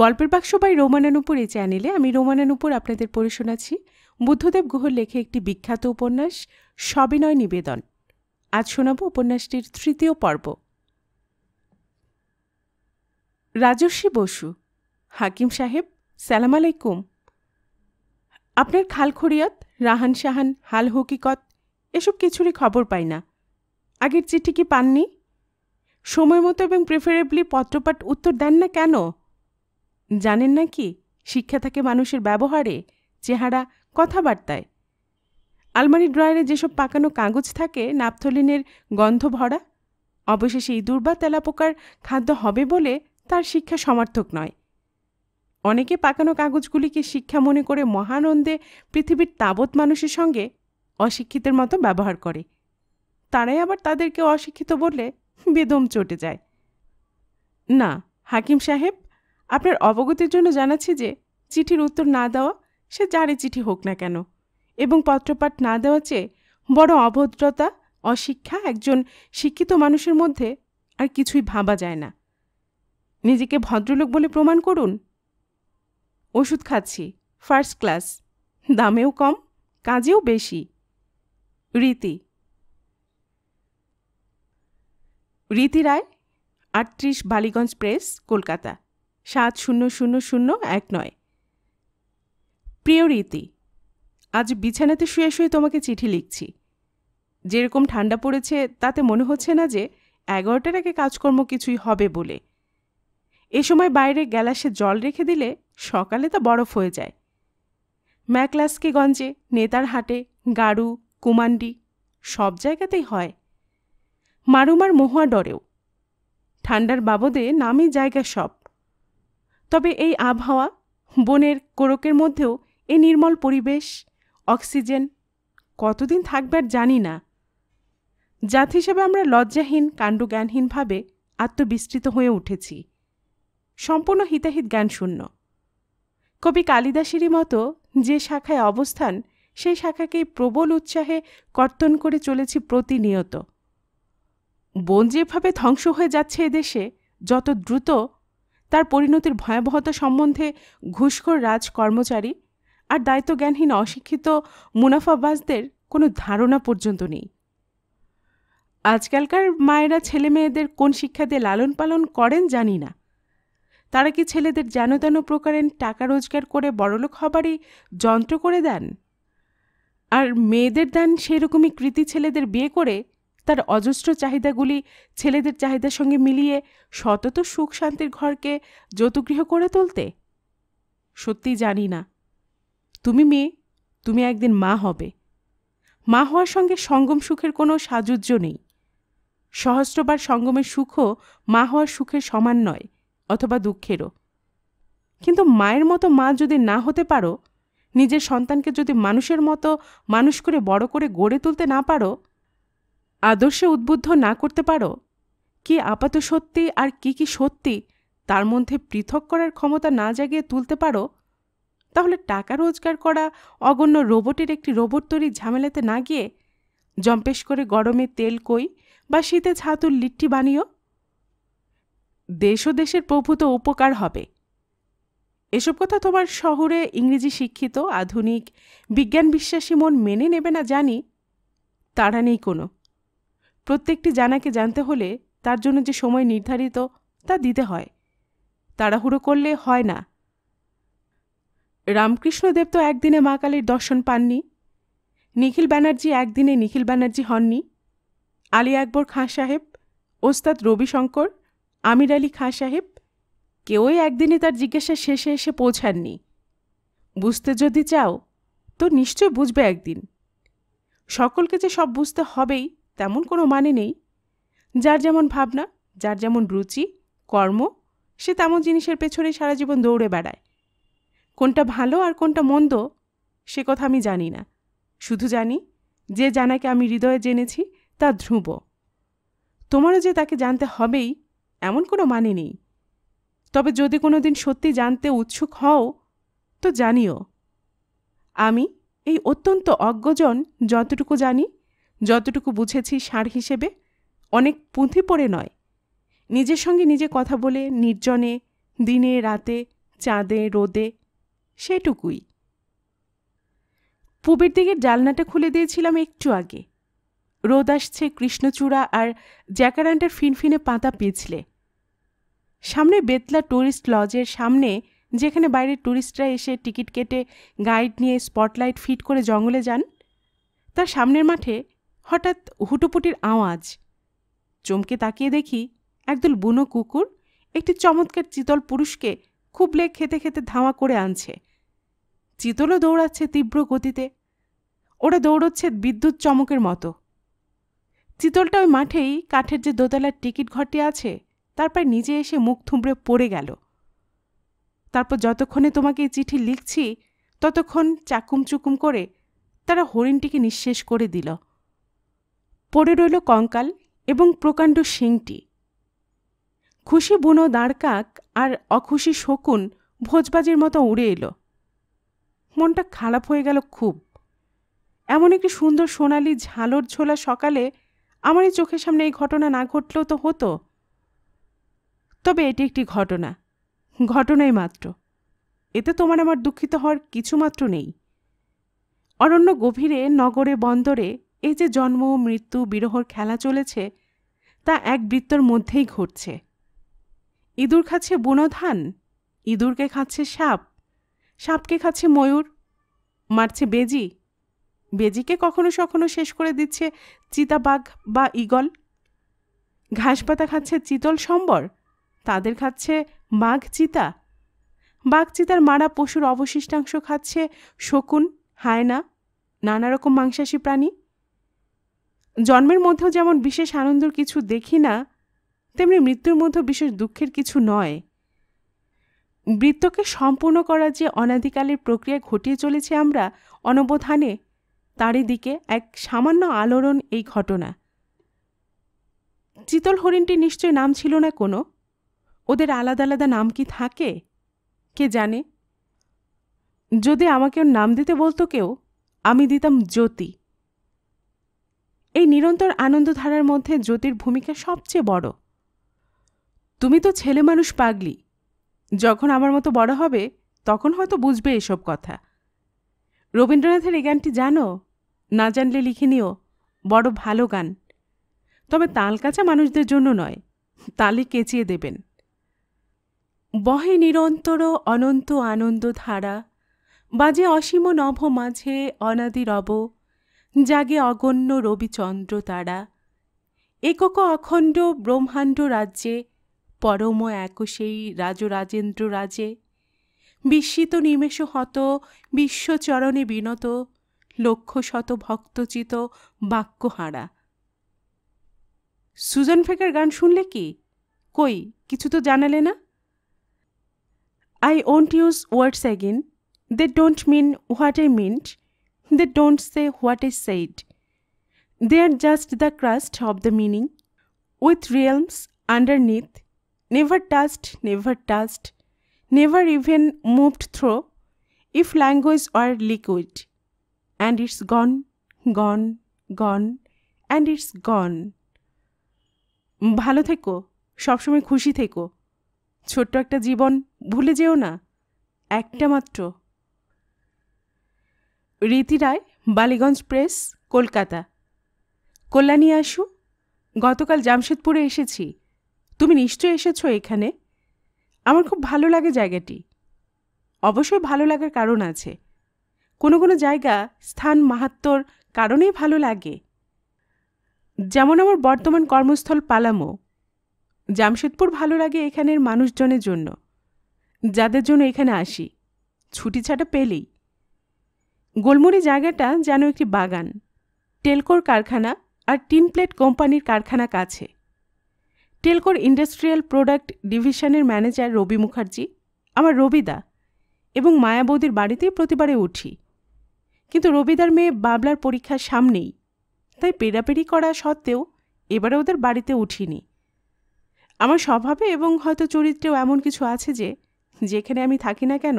গল্পের বাক্স বাই রোমানানুপুর এই চ্যানেলে আমি রোমানানুপুর আপনাদের পড়ে শোনাচ্ছি বুদ্ধদেব গুহর লেখে একটি বিখ্যাত উপন্যাস সবিনয় নিবেদন আজ শোনাব উপন্যাসটির তৃতীয় পর্ব রাজস্বী বসু হাকিম সাহেব সালাম আলাইকুম আপনার খালখড়িয়াত রাহান সাহান হাল হকিকত এসব কিছুরই খবর পাই না আগের চিঠি কি পাননি সময় মতো এবং প্রেফারেবলি পত্রপাঠ উত্তর দেন না কেন জানেন না কি শিক্ষা থাকে মানুষের ব্যবহারে চেহারা কথাবার্তায় আলমারি ড্রয়ারে যেসব পাকানো কাগজ থাকে নাপথলিনের গন্ধ ভরা অবশেষে এই দুর্বা তেলাপোকার খাদ্য হবে বলে তার শিক্ষা সমর্থক নয় অনেকে পাকানো কাগজগুলিকে শিক্ষা মনে করে মহানন্দে পৃথিবীর তাবৎ মানুষের সঙ্গে অশিক্ষিতের মতো ব্যবহার করে তারাই আবার তাদেরকে অশিক্ষিত বললে বেদম চটে যায় না হাকিম সাহেব আপনার অবগতির জন্য জানাচ্ছি যে চিঠির উত্তর না দেওয়া সে যারই চিঠি হোক না কেন এবং পত্রপাঠ না দেওয়া চেয়ে বড় অভদ্রতা অশিক্ষা একজন শিক্ষিত মানুষের মধ্যে আর কিছুই ভাবা যায় না নিজেকে ভদ্রলোক বলে প্রমাণ করুন ওষুধ খাচ্ছি ফার্স্ট ক্লাস দামেও কম কাজেও বেশি রীতি রীতি রায় আটত্রিশ বালিগঞ্জ প্রেস কলকাতা সাত শূন্য শূন্য শূন্য এক নয় প্রিয় রীতি আজ বিছানাতে শুয়ে শুয়ে তোমাকে চিঠি লিখছি যেরকম ঠান্ডা পড়েছে তাতে মনে হচ্ছে না যে এগারোটার আগে কাজকর্ম কিছুই হবে বলে এ সময় বাইরে গ্যালাসে জল রেখে দিলে সকালে তা বরফ হয়ে যায় ম্যাকলাস্কিগঞ্জে নেতারহাটে গাড়ু কুমান্ডি সব জায়গাতেই হয় মারুমার মহুয়া ডরেও ঠান্ডার বাবদে নামই জায়গা সব তবে এই আবহাওয়া বনের কোরকের মধ্যেও এ নির্মল পরিবেশ অক্সিজেন কতদিন থাকবার জানি না জাত হিসেবে আমরা লজ্জাহীন কাণ্ডজ্ঞানহীনভাবে আত্মবিস্তৃত হয়ে উঠেছি সম্পূর্ণ হিতাহিত জ্ঞানশূন্য কবি কালিদাসেরই মতো যে শাখায় অবস্থান সেই শাখাকেই প্রবল উৎসাহে কর্তন করে চলেছি প্রতিনিয়ত বন যেভাবে ধ্বংস হয়ে যাচ্ছে এদেশে যত দ্রুত তার পরিণতির ভয়াবহতা সম্বন্ধে ঘুষখোর রাজ কর্মচারী আর দায়িত্বজ্ঞানহীন অশিক্ষিত মুনাফাবাজদের কোনো ধারণা পর্যন্ত নেই আজকালকার মায়েরা ছেলে মেয়েদের কোন শিক্ষা দিয়ে লালন পালন করেন জানি না তারা কি ছেলেদের যেন তেন প্রকারের টাকা রোজগার করে বড়লোক হবারই যন্ত্র করে দেন আর মেয়েদের দেন সেরকমই কৃতি ছেলেদের বিয়ে করে তার অজস্র চাহিদাগুলি ছেলেদের চাহিদার সঙ্গে মিলিয়ে সতত সুখ শান্তির ঘরকে যতুগৃহ করে তুলতে সত্যি জানি না তুমি মেয়ে তুমি একদিন মা হবে মা হওয়ার সঙ্গে সঙ্গম সুখের কোনো সাজুজ্য নেই সহস্রবার সঙ্গমের সুখও মা হওয়ার সুখের সমান নয় অথবা দুঃখেরও কিন্তু মায়ের মতো মা যদি না হতে পারো নিজের সন্তানকে যদি মানুষের মতো মানুষ করে বড় করে গড়ে তুলতে না পারো আদর্শে উদ্বুদ্ধ না করতে পারো কি আপাত সত্যি আর কি কি সত্যি তার মধ্যে পৃথক করার ক্ষমতা না জাগিয়ে তুলতে পারো তাহলে টাকা রোজগার করা অগণ্য রোবটের একটি রোবট তৈরির ঝামেলাতে না গিয়ে জম্পেশ করে গরমে তেল কই বা শীতে ছাতুর লিট্টি বানিও দেশ দেশের প্রভূত উপকার হবে এসব কথা তোমার শহরে ইংরেজি শিক্ষিত আধুনিক বিজ্ঞান বিশ্বাসী মন মেনে নেবে না জানি তারা নেই কোনো প্রত্যেকটি জানাকে জানতে হলে তার জন্য যে সময় নির্ধারিত তা দিতে হয় তাড়াহুড়ো করলে হয় না রামকৃষ্ণদেব তো একদিনে মা কালীর দর্শন পাননি নিখিল ব্যানার্জি একদিনে নিখিল ব্যানার্জি হননি আলী আকবর খাঁ সাহেব ওস্তাদ রবিশঙ্কর আমির আলী খাঁ সাহেব কেউই একদিনে তার জিজ্ঞাসা শেষে এসে পৌঁছাননি বুঝতে যদি চাও তো নিশ্চয় বুঝবে একদিন সকলকে যে সব বুঝতে হবেই তেমন কোনো মানে নেই যার যেমন ভাবনা যার যেমন রুচি কর্ম সে তেমন জিনিসের পেছনেই সারা জীবন দৌড়ে বেড়ায় কোনটা ভালো আর কোনটা মন্দ সে কথা আমি জানি না শুধু জানি যে জানাকে আমি হৃদয়ে জেনেছি তা ধ্রুব তোমারও যে তাকে জানতে হবেই এমন কোনো মানে নেই তবে যদি কোনো দিন সত্যি জানতে উৎসুক হও তো জানিও আমি এই অত্যন্ত অজ্ঞজন যতটুকু জানি যতটুকু বুঝেছি সার হিসেবে অনেক পুঁথি পড়ে নয় নিজের সঙ্গে নিজে কথা বলে নির্জনে দিনে রাতে চাঁদে রোদে সেটুকুই পুবের দিকে জালনাটা খুলে দিয়েছিলাম একটু আগে রোদ আসছে কৃষ্ণচূড়া আর জ্যাকারান্টার ফিনফিনে পাতা পিছলে সামনে বেতলা ট্যুরিস্ট লজের সামনে যেখানে বাইরের ট্যুরিস্টরা এসে টিকিট কেটে গাইড নিয়ে স্পটলাইট ফিট করে জঙ্গলে যান তার সামনের মাঠে হঠাৎ হুটোপুটির আওয়াজ চমকে তাকিয়ে দেখি একদল বুনো কুকুর একটি চমৎকার চিতল পুরুষকে খুবলে খেতে খেতে ধাওয়া করে আনছে চিতলও দৌড়াচ্ছে তীব্র গতিতে ওরা দৌড়চ্ছে বিদ্যুৎ চমকের মতো চিতলটা ওই মাঠেই কাঠের যে দোতলার টিকিট ঘরটি আছে তারপর নিজে এসে মুখ থুমড়ে পড়ে গেল তারপর যতক্ষণে তোমাকে এই চিঠি লিখছি ততক্ষণ চাকুম চুকুম করে তারা হরিণটিকে নিঃশেষ করে দিল পড়ে রইল কঙ্কাল এবং প্রকাণ্ড শিংটি খুশি বুনো দাঁড়কাক আর অখুশি শকুন ভোজবাজির মতো উড়ে এলো মনটা খারাপ হয়ে গেল খুব এমন একটি সুন্দর সোনালি ঝালর ঝোলা সকালে আমারই চোখের সামনে এই ঘটনা না ঘটলেও তো হতো তবে এটি একটি ঘটনা ঘটনাই মাত্র এতে তোমার আমার দুঃখিত হওয়ার কিছুমাত্র নেই অরণ্য গভীরে নগরে বন্দরে এই যে জন্ম মৃত্যু বিরহর খেলা চলেছে তা এক বৃত্তর মধ্যেই ঘটছে ইঁদুর খাচ্ছে বুনোধান ইঁদুরকে খাচ্ছে সাপ সাপকে খাচ্ছে ময়ূর মারছে বেজি বেজিকে কখনো সখনো শেষ করে দিচ্ছে চিতাবাঘ বা ইগল ঘাস পাতা খাচ্ছে চিতল সম্বর তাদের খাচ্ছে বাঘ চিতা বাঘ চিতার মারা পশুর অবশিষ্টাংশ খাচ্ছে শকুন হায়না নানা রকম মাংসাশী প্রাণী জন্মের মধ্যেও যেমন বিশেষ আনন্দর কিছু দেখি না তেমনি মৃত্যুর মধ্যে বিশেষ দুঃখের কিছু নয় বৃত্তকে সম্পূর্ণ করার যে অনাদিকালের প্রক্রিয়া ঘটিয়ে চলেছে আমরা অনবধানে তারই দিকে এক সামান্য আলোড়ন এই ঘটনা চিতল হরিণটি নিশ্চয় নাম ছিল না কোনো ওদের আলাদা আলাদা নাম কি থাকে কে জানে যদি আমাকে ওর নাম দিতে বলতো কেউ আমি দিতাম জ্যোতি এই নিরন্তর আনন্দধারার মধ্যে জ্যোতির ভূমিকা সবচেয়ে বড় তুমি তো ছেলে মানুষ পাগলি যখন আমার মতো বড় হবে তখন হয়তো বুঝবে এসব কথা রবীন্দ্রনাথের এই গানটি জানো না জানলে লিখে নিও বড় ভালো গান তবে তাল কাঁচা মানুষদের জন্য নয় তালে কেচিয়ে দেবেন বহে নিরন্তর অনন্ত আনন্দ ধারা বাজে অসীম নভ মাঝে অনাদি রব জাগে অগণ্য রবিচন্দ্র তারা একক অখণ্ড ব্রহ্মাণ্ড রাজ্যে পরম এক সেই রাজরাজেন্দ্র রাজে বিস্মিত নিমেষ হত বিশ্বচরণে বিনত লক্ষ শত ভক্তচিত বাক্যহারা সুজন ফেকার গান শুনলে কি কই কিছু তো জানালে না I won't use words again they don't mean what I meant They don't say what is said. They are just the crust of the meaning, with realms underneath, never touched, never touched, never even moved through, if language were liquid. And it's gone, gone, gone, and it's gone. ভালো থেকো সবসময় খুশি থেকো ছোট্ট একটা জীবন ভুলে যেও না একটা মাত্র রীতি রায় বালিগঞ্জ প্রেস কলকাতা কল্যাণী আসু গতকাল জামশেদপুরে এসেছি তুমি নিশ্চয়ই এসেছো এখানে আমার খুব ভালো লাগে জায়গাটি অবশ্যই ভালো লাগার কারণ আছে কোনো কোনো জায়গা স্থান মাহাত্মর কারণেই ভালো লাগে যেমন আমার বর্তমান কর্মস্থল পালামো জামশেদপুর ভালো লাগে এখানের মানুষজনের জন্য যাদের জন্য এখানে আসি ছুটি ছাটা পেলেই গোলমুড়ি জায়গাটা যেন একটি বাগান টেলকোর কারখানা আর টিন প্লেট কোম্পানির কারখানা কাছে টেলকোর ইন্ডাস্ট্রিয়াল প্রোডাক্ট ডিভিশনের ম্যানেজার রবি মুখার্জি আমার রবিদা এবং মায়াবৌদির বাড়িতেই প্রতিবারে উঠি কিন্তু রবিদার মেয়ে বাবলার পরীক্ষার সামনেই তাই পেরাপেরি করা সত্ত্বেও এবারে ওদের বাড়িতে উঠিনি আমার স্বভাবে এবং হয়তো চরিত্রেও এমন কিছু আছে যে যেখানে আমি থাকি না কেন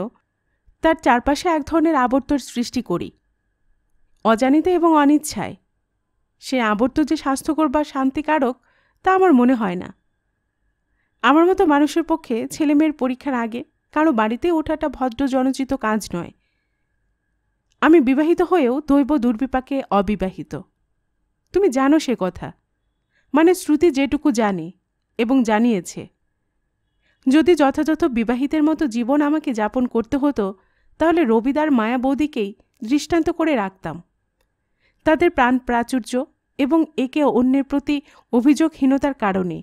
তার চারপাশে এক ধরনের আবর্তর সৃষ্টি করি অজানিতে এবং অনিচ্ছায় সে আবর্ত যে স্বাস্থ্যকর বা শান্তিকারক তা আমার মনে হয় না আমার মতো মানুষের পক্ষে ছেলেমেয়ের পরীক্ষার আগে কারো বাড়িতে ওঠাটা ভদ্র জনচিত কাজ নয় আমি বিবাহিত হয়েও দৈব দুর্বিপাকে অবিবাহিত তুমি জানো সে কথা মানে শ্রুতি যেটুকু জানে এবং জানিয়েছে যদি যথাযথ বিবাহিতের মতো জীবন আমাকে যাপন করতে হতো তাহলে রবিদার মায়া বৌদিকেই দৃষ্টান্ত করে রাখতাম তাদের প্রাণ প্রাচুর্য এবং একে অন্যের প্রতি অভিযোগহীনতার কারণে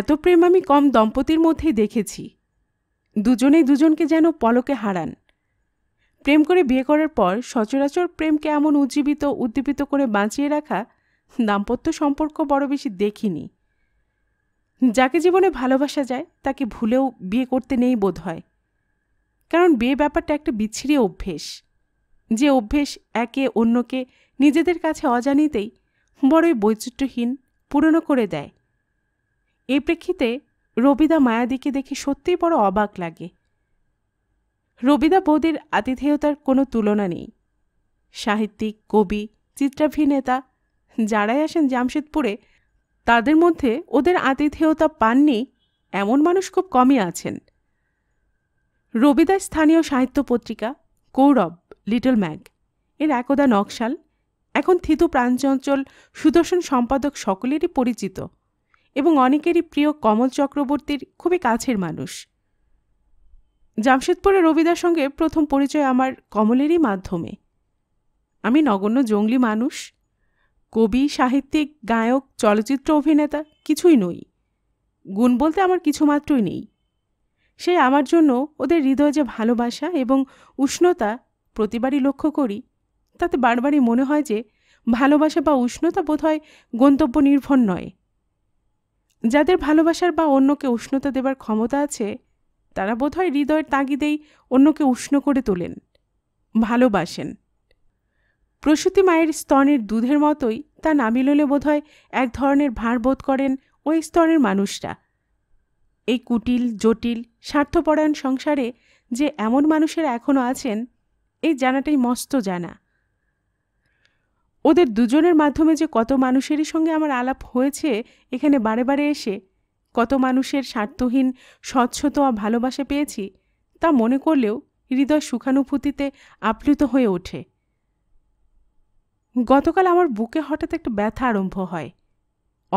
এত প্রেম আমি কম দম্পতির মধ্যেই দেখেছি দুজনেই দুজনকে যেন পলকে হারান প্রেম করে বিয়ে করার পর সচরাচর প্রেমকে এমন উজ্জীবিত উদ্দীপিত করে বাঁচিয়ে রাখা দাম্পত্য সম্পর্ক বড় বেশি দেখিনি যাকে জীবনে ভালোবাসা যায় তাকে ভুলেও বিয়ে করতে নেই বোধ হয় কারণ বিয়ে ব্যাপারটা একটা বিচ্ছিরি অভ্যেস যে অভ্যেস একে অন্যকে নিজেদের কাছে অজানিতেই বড়ই বৈচিত্র্যহীন পূরণ করে দেয় এই প্রেক্ষিতে রবিদা মায়াদিকে দেখে সত্যিই বড় অবাক লাগে রবিদা বৌদির আতিথেয়তার কোনো তুলনা নেই সাহিত্যিক কবি চিত্রাভিনেতা যারাই আসেন জামশেদপুরে তাদের মধ্যে ওদের আতিথেয়তা পাননি এমন মানুষ খুব কমই আছেন রবিদাস স্থানীয় সাহিত্য পত্রিকা কৌরব লিটল ম্যাগ এর একদা নকশাল এখন থিতু প্রাঞ্চঞ্চল সুদর্শন সম্পাদক সকলেরই পরিচিত এবং অনেকেরই প্রিয় কমল চক্রবর্তীর খুবই কাছের মানুষ জামশেদপুরে রবিদার সঙ্গে প্রথম পরিচয় আমার কমলেরই মাধ্যমে আমি নগণ্য জঙ্গলি মানুষ কবি সাহিত্যিক গায়ক চলচ্চিত্র অভিনেতা কিছুই নই গুণ বলতে আমার কিছুমাত্রই নেই সে আমার জন্য ওদের হৃদয় যে ভালোবাসা এবং উষ্ণতা প্রতিবারই লক্ষ্য করি তাতে বারবারই মনে হয় যে ভালোবাসা বা উষ্ণতা বোধহয় গন্তব্য নির্ভর নয় যাদের ভালোবাসার বা অন্যকে উষ্ণতা দেবার ক্ষমতা আছে তারা বোধহয় হৃদয়ের তাগিদেই অন্যকে উষ্ণ করে তোলেন ভালোবাসেন প্রসূতি মায়ের স্তনের দুধের মতোই তা নামিললে বোধহয় এক ধরনের ভার বোধ করেন ওই স্তরের মানুষরা এই কুটিল জটিল স্বার্থপরায়ণ সংসারে যে এমন মানুষেরা এখনও আছেন এই জানাটাই মস্ত জানা ওদের দুজনের মাধ্যমে যে কত মানুষেরই সঙ্গে আমার আলাপ হয়েছে এখানে বারে বারে এসে কত মানুষের স্বার্থহীন স্বচ্ছত আর ভালোবাসা পেয়েছি তা মনে করলেও হৃদয় সুখানুভূতিতে আপ্লুত হয়ে ওঠে গতকাল আমার বুকে হঠাৎ একটা ব্যথা আরম্ভ হয়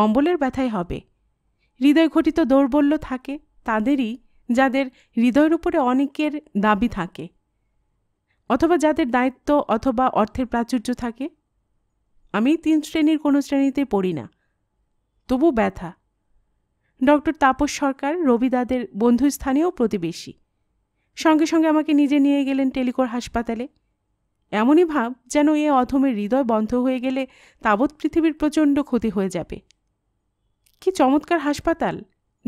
অম্বলের ব্যথাই হবে হৃদয়ঘটিত দৌর্বল্য থাকে তাদেরই যাদের হৃদয়ের উপরে অনেকের দাবি থাকে অথবা যাদের দায়িত্ব অথবা অর্থের প্রাচুর্য থাকে আমি তিন শ্রেণীর কোনো শ্রেণীতে পড়ি না তবু ব্যথা ডক্টর তাপস সরকার রবিদাদের বন্ধুস্থানীয় প্রতিবেশী সঙ্গে সঙ্গে আমাকে নিজে নিয়ে গেলেন টেলিকোর হাসপাতালে এমনই ভাব যেন এ অথমের হৃদয় বন্ধ হয়ে গেলে তাবৎ পৃথিবীর প্রচণ্ড ক্ষতি হয়ে যাবে কি চমৎকার হাসপাতাল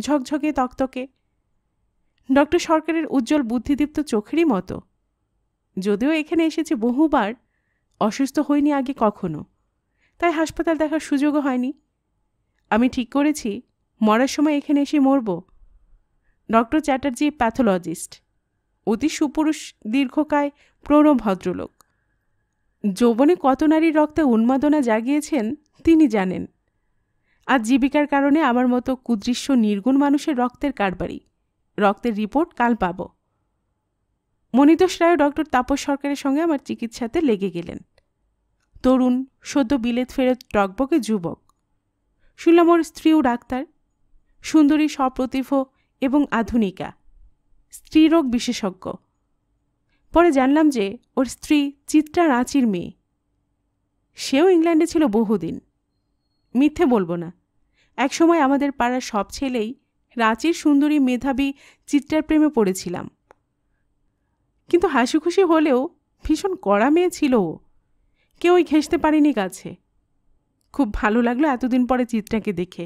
ঝকঝকে তকতকে ডক্টর সরকারের উজ্জ্বল বুদ্ধিদীপ্ত চোখেরই মতো যদিও এখানে এসেছে বহুবার অসুস্থ হইনি আগে কখনো তাই হাসপাতাল দেখার সুযোগও হয়নি আমি ঠিক করেছি মরার সময় এখানে এসে মরব ডক্টর চ্যাটার্জি প্যাথোলজিস্ট অতি সুপুরুষ দীর্ঘকায় প্রণব ভদ্রলোক যৌবনে কত নারীর রক্তে উন্মাদনা জাগিয়েছেন তিনি জানেন আজ জীবিকার কারণে আমার মতো কুদৃশ্য নির্গুণ মানুষের রক্তের কারবারি রক্তের রিপোর্ট কাল পাব মণিতোষ রায় ডক্টর তাপস সরকারের সঙ্গে আমার চিকিৎসাতে লেগে গেলেন তরুণ সদ্য বিলেত ফেরত টকবকে যুবক শুনলাম ওর স্ত্রীও ডাক্তার সুন্দরী সপ্রতিভ এবং আধুনিকা স্ত্রীরোগ বিশেষজ্ঞ পরে জানলাম যে ওর স্ত্রী চিত্রা রাঁচির মেয়ে সেও ইংল্যান্ডে ছিল বহুদিন মিথ্যে বলবো না একসময় আমাদের পাড়ার সব ছেলেই রাঁচির সুন্দরী মেধাবী চিত্রার প্রেমে পড়েছিলাম কিন্তু হাসিখুশি হলেও ভীষণ কড়া মেয়ে ছিল ও কেউই ঘেঁষতে পারিনি কাছে খুব ভালো লাগলো এতদিন পরে চিত্রাকে দেখে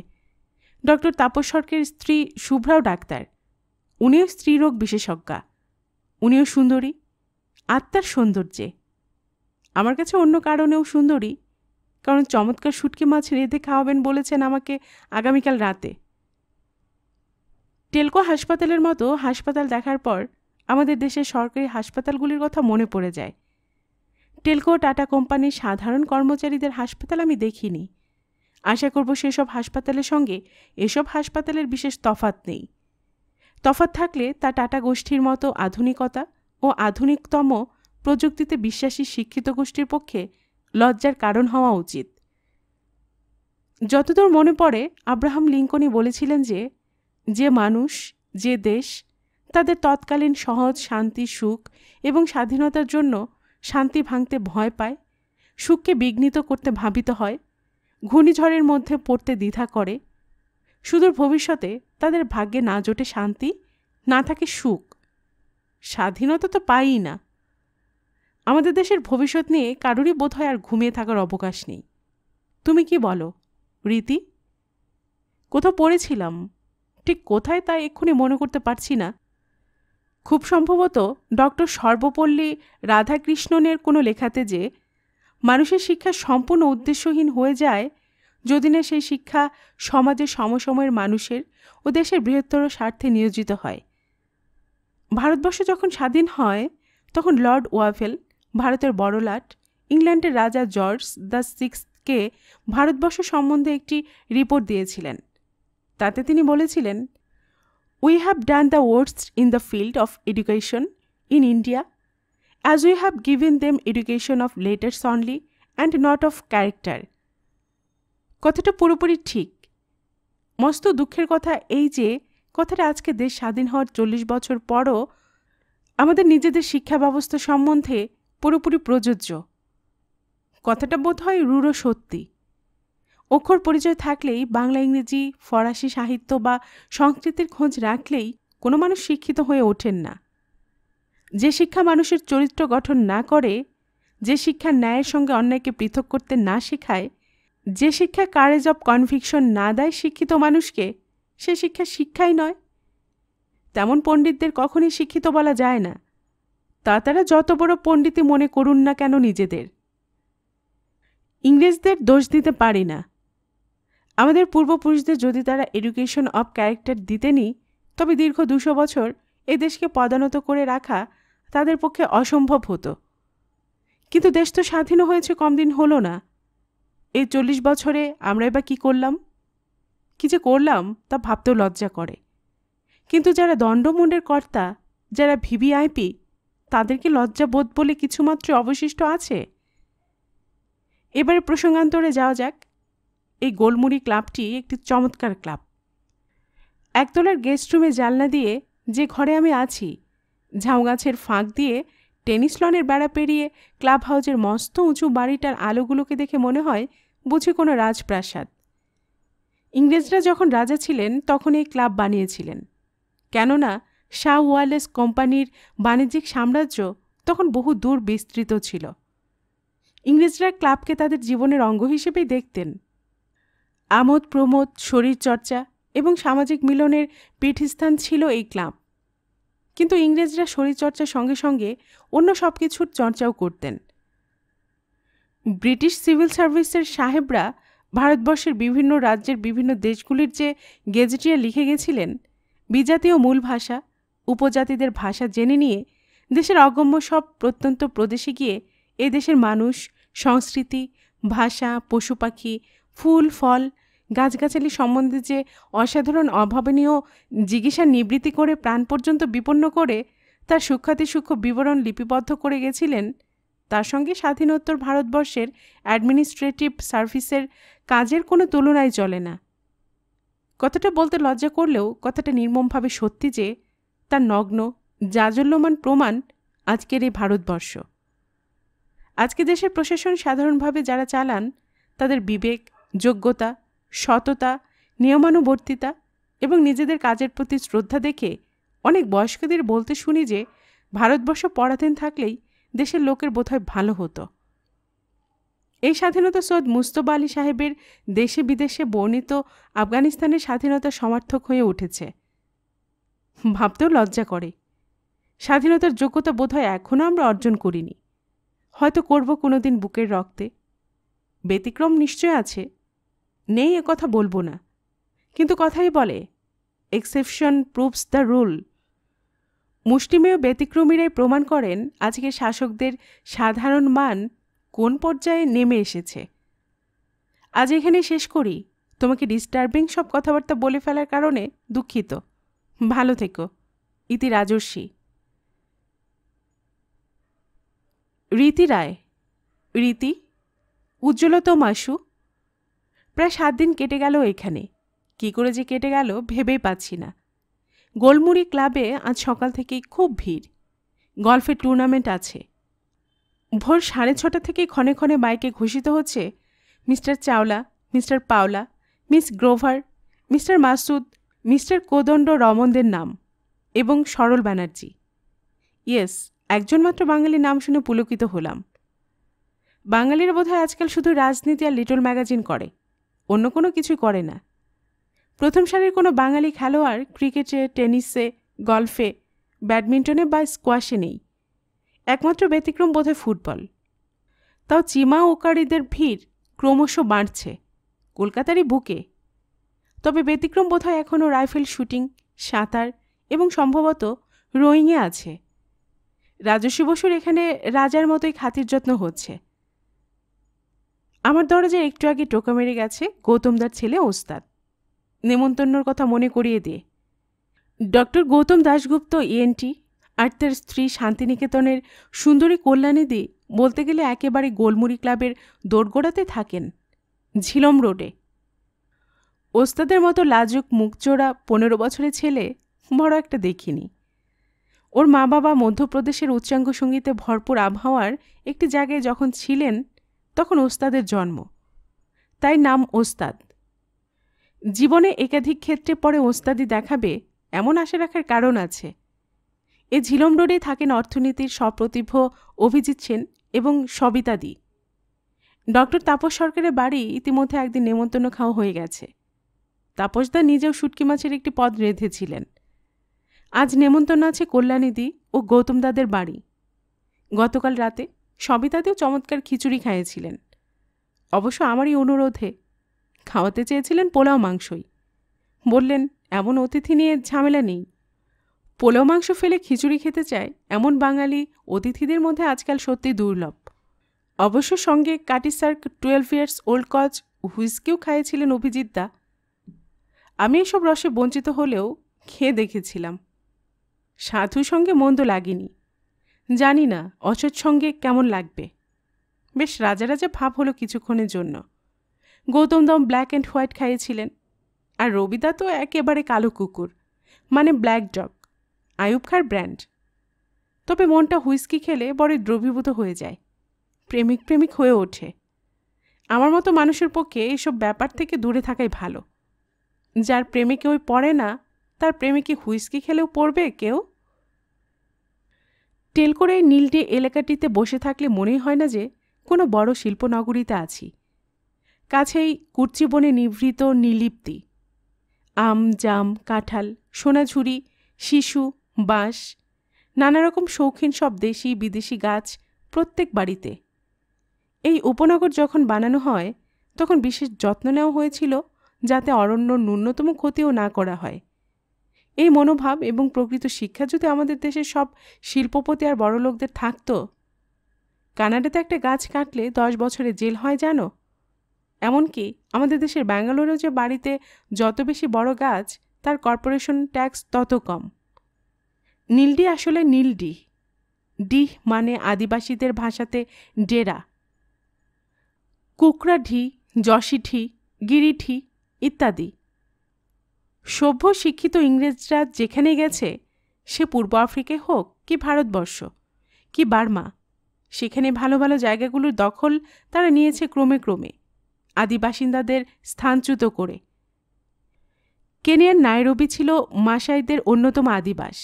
ডক্টর তাপস সরকারের স্ত্রী শুভ্রাও ডাক্তার উনিও স্ত্রীরোগ বিশেষজ্ঞা উনিও সুন্দরী আত্মার সৌন্দর্যে আমার কাছে অন্য কারণেও সুন্দরী কারণ চমৎকার শুটকি মাছ রেঁধে খাওয়াবেন বলেছেন আমাকে আগামীকাল রাতে টেলকো হাসপাতালের মতো হাসপাতাল দেখার পর আমাদের দেশের সরকারি হাসপাতালগুলির কথা মনে পড়ে যায় টেলকো টাটা কোম্পানির সাধারণ কর্মচারীদের হাসপাতাল আমি দেখিনি আশা করব সেসব হাসপাতালের সঙ্গে এসব হাসপাতালের বিশেষ তফাত নেই তফাত থাকলে তা টাটা গোষ্ঠীর মতো আধুনিকতা ও আধুনিকতম প্রযুক্তিতে বিশ্বাসী শিক্ষিত গোষ্ঠীর পক্ষে লজ্জার কারণ হওয়া উচিত যতদূর মনে পড়ে আব্রাহাম লিঙ্কনই বলেছিলেন যে যে মানুষ যে দেশ তাদের তৎকালীন সহজ শান্তি সুখ এবং স্বাধীনতার জন্য শান্তি ভাঙতে ভয় পায় সুখকে বিঘ্নিত করতে ভাবিত হয় ঘূর্ণিঝড়ের মধ্যে পড়তে দ্বিধা করে সুদূর ভবিষ্যতে তাদের ভাগ্যে না জোটে শান্তি না থাকে সুখ স্বাধীনতা তো পাইই না আমাদের দেশের ভবিষ্যৎ নিয়ে বোধ হয় আর ঘুমিয়ে থাকার অবকাশ নেই তুমি কি বলো রীতি কোথাও পড়েছিলাম ঠিক কোথায় তাই এক্ষুনি মনে করতে পারছি না খুব সম্ভবত ডক্টর সর্বপল্লী রাধাকৃষ্ণনের কোনো লেখাতে যে মানুষের শিক্ষা সম্পূর্ণ উদ্দেশ্যহীন হয়ে যায় যদি না সেই শিক্ষা সমাজের সমসময়ের মানুষের ও দেশের বৃহত্তর স্বার্থে নিয়োজিত হয় ভারতবর্ষ যখন স্বাধীন হয় তখন লর্ড ওয়াফেল ভারতের বড়লাট ইংল্যান্ডের রাজা জর্জ দ্য সিক্সকে ভারতবর্ষ সম্বন্ধে একটি রিপোর্ট দিয়েছিলেন তাতে তিনি বলেছিলেন we have done the words in the field of education in India as we have given them education of letters only and not of character কথাটা পুরোপুরি ঠিক মস্ত দুঃখের কথা এই যে কথাটা আজকে দেশ স্বাধীন হওয়ার চল্লিশ বছর পরও আমাদের নিজেদের শিক্ষা ব্যবস্থা সম্বন্ধে পুরোপুরি প্রযোজ্য কথাটা বোধ হয় রূঢ় সত্যি অক্ষর পরিচয় থাকলেই বাংলা ইংরেজি ফরাসি সাহিত্য বা সংস্কৃতির খোঁজ রাখলেই কোনো মানুষ শিক্ষিত হয়ে ওঠেন না যে শিক্ষা মানুষের চরিত্র গঠন না করে যে শিক্ষা ন্যায়ের সঙ্গে অন্যায়কে পৃথক করতে না শেখায় যে শিক্ষা কারেজ অব কনভিকশন না দেয় শিক্ষিত মানুষকে সে শিক্ষা শিক্ষাই নয় তেমন পণ্ডিতদের কখনই শিক্ষিত বলা যায় না তা তারা যত বড় পণ্ডিতই মনে করুন না কেন নিজেদের ইংরেজদের দোষ দিতে পারি না আমাদের পূর্বপুরুষদের যদি তারা এডুকেশন অফ ক্যারেক্টার দিতেনি তবে দীর্ঘ দুশো বছর এ দেশকে পদানত করে রাখা তাদের পক্ষে অসম্ভব হতো কিন্তু দেশ তো স্বাধীন হয়েছে কম দিন হলো না এই চল্লিশ বছরে আমরা বা কী করলাম কী যে করলাম তা ভাবতেও লজ্জা করে কিন্তু যারা দণ্ডমুণ্ডের কর্তা যারা ভিভিআইপি তাদের কি লজ্জাবোধ বলে কিছুমাত্র অবশিষ্ট আছে এবারে প্রসঙ্গান্তরে যাওয়া যাক এই গোলমুড়ি ক্লাবটি একটি চমৎকার ক্লাব একতলার গেস্ট রুমে জানলা দিয়ে যে ঘরে আমি আছি ঝাউগাছের ফাঁক দিয়ে টেনিস লনের বেড়া পেরিয়ে ক্লাব হাউজের মস্ত উঁচু বাড়িটার আলোগুলোকে দেখে মনে হয় বুঝি কোনো রাজপ্রাসাদ ইংরেজরা যখন রাজা ছিলেন তখন এই ক্লাব বানিয়েছিলেন কেননা শাহ ওয়ালেস কোম্পানির বাণিজ্যিক সাম্রাজ্য তখন বহু দূর বিস্তৃত ছিল ইংরেজরা ক্লাবকে তাদের জীবনের অঙ্গ হিসেবেই দেখতেন আমোদ প্রমোদ শরীরচর্চা এবং সামাজিক মিলনের পীঠস্থান ছিল এই ক্লাব কিন্তু ইংরেজরা শরীরচর্চার সঙ্গে সঙ্গে অন্য সব কিছুর চর্চাও করতেন ব্রিটিশ সিভিল সার্ভিসের সাহেবরা ভারতবর্ষের বিভিন্ন রাজ্যের বিভিন্ন দেশগুলির যে গেজেটিয়া লিখে গেছিলেন বিজাতীয় মূল ভাষা উপজাতিদের ভাষা জেনে নিয়ে দেশের অগম্য সব প্রত্যন্ত প্রদেশে গিয়ে এ দেশের মানুষ সংস্কৃতি ভাষা পশু পাখি ফুল ফল গাছগাছালি সম্বন্ধে যে অসাধারণ অভাবনীয় জিজ্ঞাসা নিবৃত্তি করে প্রাণ পর্যন্ত বিপন্ন করে তার সূক্ষাতি সূক্ষ্ম বিবরণ লিপিবদ্ধ করে গেছিলেন তার সঙ্গে স্বাধীনোত্তর ভারতবর্ষের অ্যাডমিনিস্ট্রেটিভ সার্ভিসের কাজের কোনো তুলনায় চলে না কথাটা বলতে লজ্জা করলেও কথাটা নির্মমভাবে সত্যি যে তার নগ্ন জাজল্যমান প্রমাণ আজকের এই ভারতবর্ষ আজকে দেশের প্রশাসন সাধারণভাবে যারা চালান তাদের বিবেক যোগ্যতা সততা নিয়মানুবর্তিতা এবং নিজেদের কাজের প্রতি শ্রদ্ধা দেখে অনেক বয়স্কদের বলতে শুনি যে ভারতবর্ষ পরাধীন থাকলেই দেশের লোকের বোধহয় ভালো হতো এই স্বাধীনতা সৈয়দ মুস্তবা আলী সাহেবের দেশে বিদেশে বর্ণিত আফগানিস্তানের স্বাধীনতা সমর্থক হয়ে উঠেছে ভাবতেও লজ্জা করে স্বাধীনতার যোগ্যতা বোধহয় এখনও আমরা অর্জন করিনি হয়তো করব কোনো দিন বুকের রক্তে ব্যতিক্রম নিশ্চয় আছে নেই এ কথা বলবো না কিন্তু কথাই বলে এক্সেপশন প্রুভস দ্য রুল মুষ্টিমেয় ব্যতিক্রমীরাই প্রমাণ করেন আজকে শাসকদের সাধারণ মান কোন পর্যায়ে নেমে এসেছে আজ এখানে শেষ করি তোমাকে ডিস্টার্বিং সব কথাবার্তা বলে ফেলার কারণে দুঃখিত ভালো থেকো ইতি রাজস্বী রীতি রায় রীতি উজ্জ্বলতম মাসু প্রায় সাত দিন কেটে গেল এখানে কি করে যে কেটে গেল ভেবেই পাচ্ছি না গোলমুড়ি ক্লাবে আজ সকাল থেকেই খুব ভিড় গল্ফের টুর্নামেন্ট আছে ভোর সাড়ে ছটা থেকে ক্ষণে ক্ষণে বাইকে ঘোষিত হচ্ছে mister Chawla mister Paula miss Grover mister Masood mister Kodanda রমনদের নাম এবং সরল ব্যানার্জি ইয়েস একজন মাত্র বাঙালি নাম শুনে পুলকিত হলাম বাঙালিরা বোধহয় আজকাল শুধু রাজনীতি আর লিটল ম্যাগাজিন করে অন্য কোনো কিছু করে না প্রথম সারির কোনো বাঙালি খেলোয়াড় ক্রিকেটে টেনিসে গলফে ব্যাডমিন্টনে বা স্কোয়াশে নেই একমাত্র ব্যতিক্রম বোধহয় ফুটবল তাও চিমা ওকারিদের ভিড় ক্রমশ বাড়ছে কলকাতারই বুকে তবে ব্যতিক্রম বোধহয় এখনও রাইফেল শুটিং সাঁতার এবং সম্ভবত রোয়িংয়ে আছে রাজস্বী বসুর এখানে রাজার মতোই খাতির যত্ন হচ্ছে আমার দরজায় একটু আগে টোকা মেরে গেছে গৌতমদার ছেলে ওস্তাদ নেমন্তন্নর কথা মনে করিয়ে দিয়ে doctor Gautam Dasgupta ENT e আর তার স্ত্রী শান্তিনিকেতনের সুন্দরী কল্যাণীদি বলতে গেলে একেবারে গোলমুড়ি ক্লাবের দোরগোড়াতে থাকেন ঝিলম রোডে ওস্তাদের মতো লাজুক মুখচোরা পনেরো বছরের ছেলে বড় একটা দেখিনি ওর মা বাবা মধ্যপ্রদেশের উচ্চাঙ্গ সঙ্গীতে ভরপুর আবহাওয়ার একটি জায়গায় যখন ছিলেন তখন ওস্তাদের জন্ম তাই নাম ওস্তাদ জীবনে একাধিক ক্ষেত্রে পরে ওস্তাদি দেখাবে এমন আশা রাখার কারণ আছে এ ঝিলম রোডে থাকেন অর্থনীতির সপ্রতিভ অভিজিৎ সেন এবং সবিতাদি ডক্টর তাপস সরকারের বাড়ি ইতিমধ্যে একদিন নেমন্তন্ন খাওয়া হয়ে গেছে তাপসদা নিজেও শুটকি মাছের একটি পদ রেঁধেছিলেন আজ নেমন্তন্ন আছে কল্যাণীদি ও গৌতমদাদের বাড়ি গতকাল রাতে সবিতাতেও চমৎকার খিচুড়ি খাইয়েছিলেন অবশ্য আমারই অনুরোধে খাওয়াতে চেয়েছিলেন পোলাও মাংসই বললেন এমন অতিথি নিয়ে ঝামেলা নেই পোলাও মাংস ফেলে খিচুড়ি খেতে চায় এমন বাঙালি অতিথিদের মধ্যে আজকাল সত্যি দুর্লভ অবশ্য সঙ্গে কাটিসার্ক টুয়েলভ ইয়ার্স ওল্ড কজ হুইস্কিও খাইয়েছিলেন অভিজিৎ দা আমি এসব রসে বঞ্চিত হলেও খেয়ে দেখেছিলাম সাধু সঙ্গে মন্দ লাগেনি জানি না অসৎ সঙ্গে কেমন লাগবে বেশ রাজা রাজা ভাব হলো কিছুক্ষণের জন্য গৌতম দম ব্ল্যাক অ্যান্ড হোয়াইট খাইয়েছিলেন আর রবিদা তো একেবারে কালো কুকুর মানে ব্ল্যাক ডগ আয়ুব খার ব্র্যান্ড তবে মনটা হুইস্কি খেলে বড়ই দ্রবীভূত হয়ে যায় প্রেমিক প্রেমিক হয়ে ওঠে আমার মতো মানুষের পক্ষে এসব ব্যাপার থেকে দূরে থাকাই ভালো যার প্রেমে কেউ পড়ে না তার প্রেমে কি হুইস্কি খেলেও পড়বে কেউ টেলকোরের নীলটি এলাকাটিতে বসে থাকলে মনেই হয় না যে কোনো বড় শিল্পনগরীতে আছি কাছেই কুর্চিবনে নিভৃত নিলিপ্তি আম জাম কাঁঠাল সোনাঝুরি শিশু বাঁশ নানারকম শৌখিন সব দেশি বিদেশি গাছ প্রত্যেক বাড়িতে এই উপনগর যখন বানানো হয় তখন বিশেষ যত্ন নেওয়া হয়েছিল যাতে অরণ্যর ন্যূনতম ক্ষতিও না করা হয় এই মনোভাব এবং প্রকৃত শিক্ষা যদি আমাদের দেশের সব শিল্পপতি আর বড় লোকদের থাকতো কানাডাতে একটা গাছ কাটলে দশ বছরে জেল হয় জানো এমনকি আমাদের দেশের ব্যাঙ্গালোরেও যে বাড়িতে যত বেশি বড় গাছ তার কর্পোরেশন ট্যাক্স তত কম নীলডি আসলে নীলডি ডিহ মানে আদিবাসীদের ভাষাতে ডেরা কুকরাঢি জশিঠি গিরিঠি ইত্যাদি সভ্য শিক্ষিত ইংরেজরা যেখানে গেছে সে পূর্ব আফ্রিকায় হোক কি ভারতবর্ষ কি বার্মা সেখানে ভালো ভালো জায়গাগুলোর দখল তারা নিয়েছে ক্রমে ক্রমে আদিবাসিন্দাদের স্থানচ্যুত করে কেনিয়ার নাইরবি ছিল মাসাইদের অন্যতম আদিবাস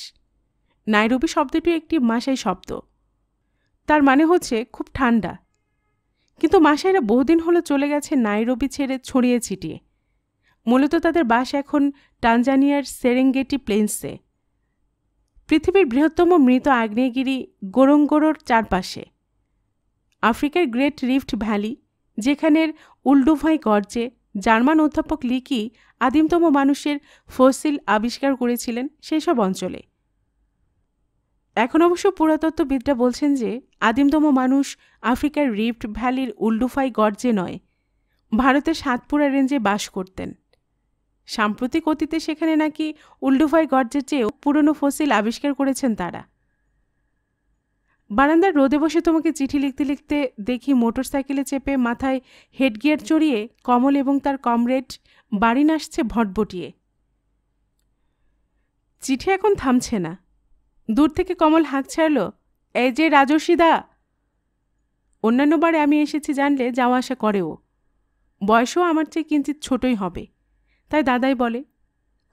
নাইরবি শব্দটি একটি মাসাই শব্দ তার মানে হচ্ছে খুব ঠান্ডা কিন্তু মাসাইরা বহুদিন হলো চলে গেছে নাইরবি ছেড়ে ছড়িয়ে ছিটিয়ে মূলত তাদের বাস এখন টানজানিয়ার সেরেঙ্গেটি প্লেন্সে পৃথিবীর বৃহত্তম মৃত আগ্নেয়গিরি গোরঙ্গোরোর চারপাশে আফ্রিকার গ্রেট রিফ্ট ভ্যালি যেখানের উল্ডুভাই গর্জে জার্মান অধ্যাপক লিকি আদিমতম মানুষের ফসিল আবিষ্কার করেছিলেন সেসব অঞ্চলে এখন অবশ্য পুরাতত্ত্ববিদরা বলছেন যে আদিমতম মানুষ আফ্রিকার রিফ্ট ভ্যালির উল্ডুফাই গর্জে নয় ভারতের সাতপুরা রেঞ্জে বাস করতেন সাম্প্রতিক অতীতে সেখানে নাকি উল্ডুফাই গর্জের চেয়েও পুরনো ফসিল আবিষ্কার করেছেন তারা বারান্দার রোদে বসে তোমাকে চিঠি লিখতে লিখতে দেখি মোটর সাইকেলে চেপে মাথায় হেডগিয়ার চড়িয়ে কমল এবং তার কমরেড বাড়ি নাসছে ভটবটিয়ে চিঠি এখন থামছে না দূর থেকে কমল হাঁক ছাড়ল এই যে রাজস্বীদা অন্যান্য বারে আমি এসেছি জানলে যাওয়া আসা করেও বয়সও আমার চেয়ে কিঞ্চিত ছোটই হবে তাই দাদাই বলে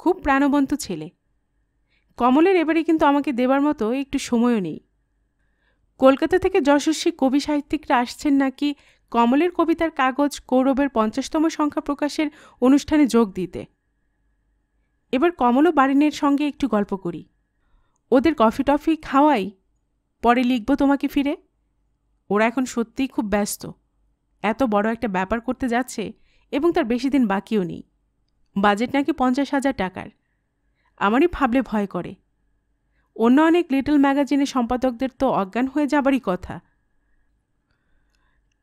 খুব প্রাণবন্ত ছেলে কমলের এবারে কিন্তু আমাকে দেবার মতো একটু সময়ও নেই কলকাতা থেকে যশস্বী কবি সাহিত্যিকরা আসছেন নাকি কমলের কবিতার কাগজ কৌরবের পঞ্চাশতম সংখ্যা প্রকাশের অনুষ্ঠানে যোগ দিতে এবার কমলও বারিনের সঙ্গে একটু গল্প করি ওদের কফি টফি খাওয়াই পরে লিখব তোমাকে ফিরে ওরা এখন সত্যিই খুব ব্যস্ত এত বড় একটা ব্যাপার করতে যাচ্ছে এবং তার বেশি দিন বাকিও নেই বাজেট নাকি পঞ্চাশ হাজার টাকার আমারই ভাবলে ভয় করে অন্য অনেক লিটল ম্যাগাজিনের সম্পাদকদের তো অজ্ঞান হয়ে যাবারই কথা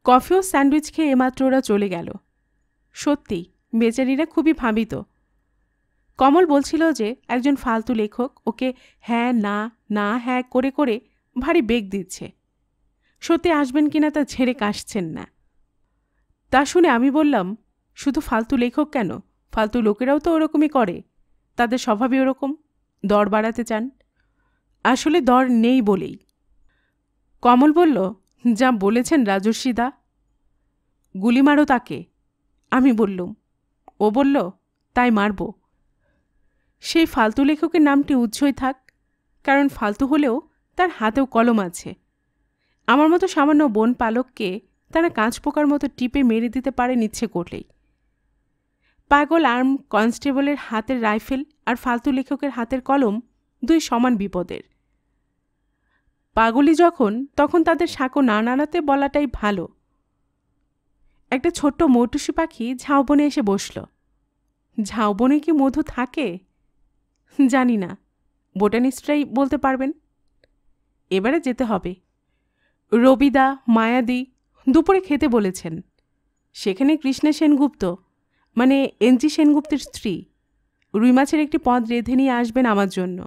কফি ও স্যান্ডউইচ খেয়ে এমাত্র ওরা চলে গেল সত্যি বেচারিরা খুবই ভাবিত কমল বলছিল যে একজন ফালতু লেখক ওকে হ্যাঁ না না হ্যাঁ করে করে ভারী বেগ দিচ্ছে সত্যি আসবেন কিনা তা ছেড়ে কাশছেন না তা শুনে আমি বললাম শুধু ফালতু লেখক কেন ফালতু লোকেরাও তো ওরকমই করে তাদের স্বভাবই ওরকম দর বাড়াতে চান আসলে দর নেই বলেই কমল বলল যা বলেছেন রাজস্বীদা গুলি মারো তাকে আমি বললুম ও বলল তাই মারব সেই ফালতু লেখকের নামটি উৎসই থাক কারণ ফালতু হলেও তার হাতেও কলম আছে আমার মতো সামান্য বন পালককে তারা কাঁচ পোকার মতো টিপে মেরে দিতে পারে নিচ্ছে করলেই পাগল আর্ম কনস্টেবলের হাতের রাইফেল আর ফালতু লেখকের হাতের কলম দুই সমান বিপদের পাগলি যখন তখন তাদের সাঁকো না নাড়াতে বলাটাই ভালো একটা ছোট্ট মৌটুসি পাখি ঝাউবনে এসে বসল ঝাউবনে কি মধু থাকে জানি না বোটানিস্টরাই বলতে পারবেন এবারে যেতে হবে রবিদা মায়াদি দুপুরে খেতে বলেছেন সেখানে কৃষ্ণা সেনগুপ্ত মানে এনজি সেনগুপ্তের স্ত্রী রুই মাছের একটি পদ রেঁধে নিয়ে আসবেন আমার জন্য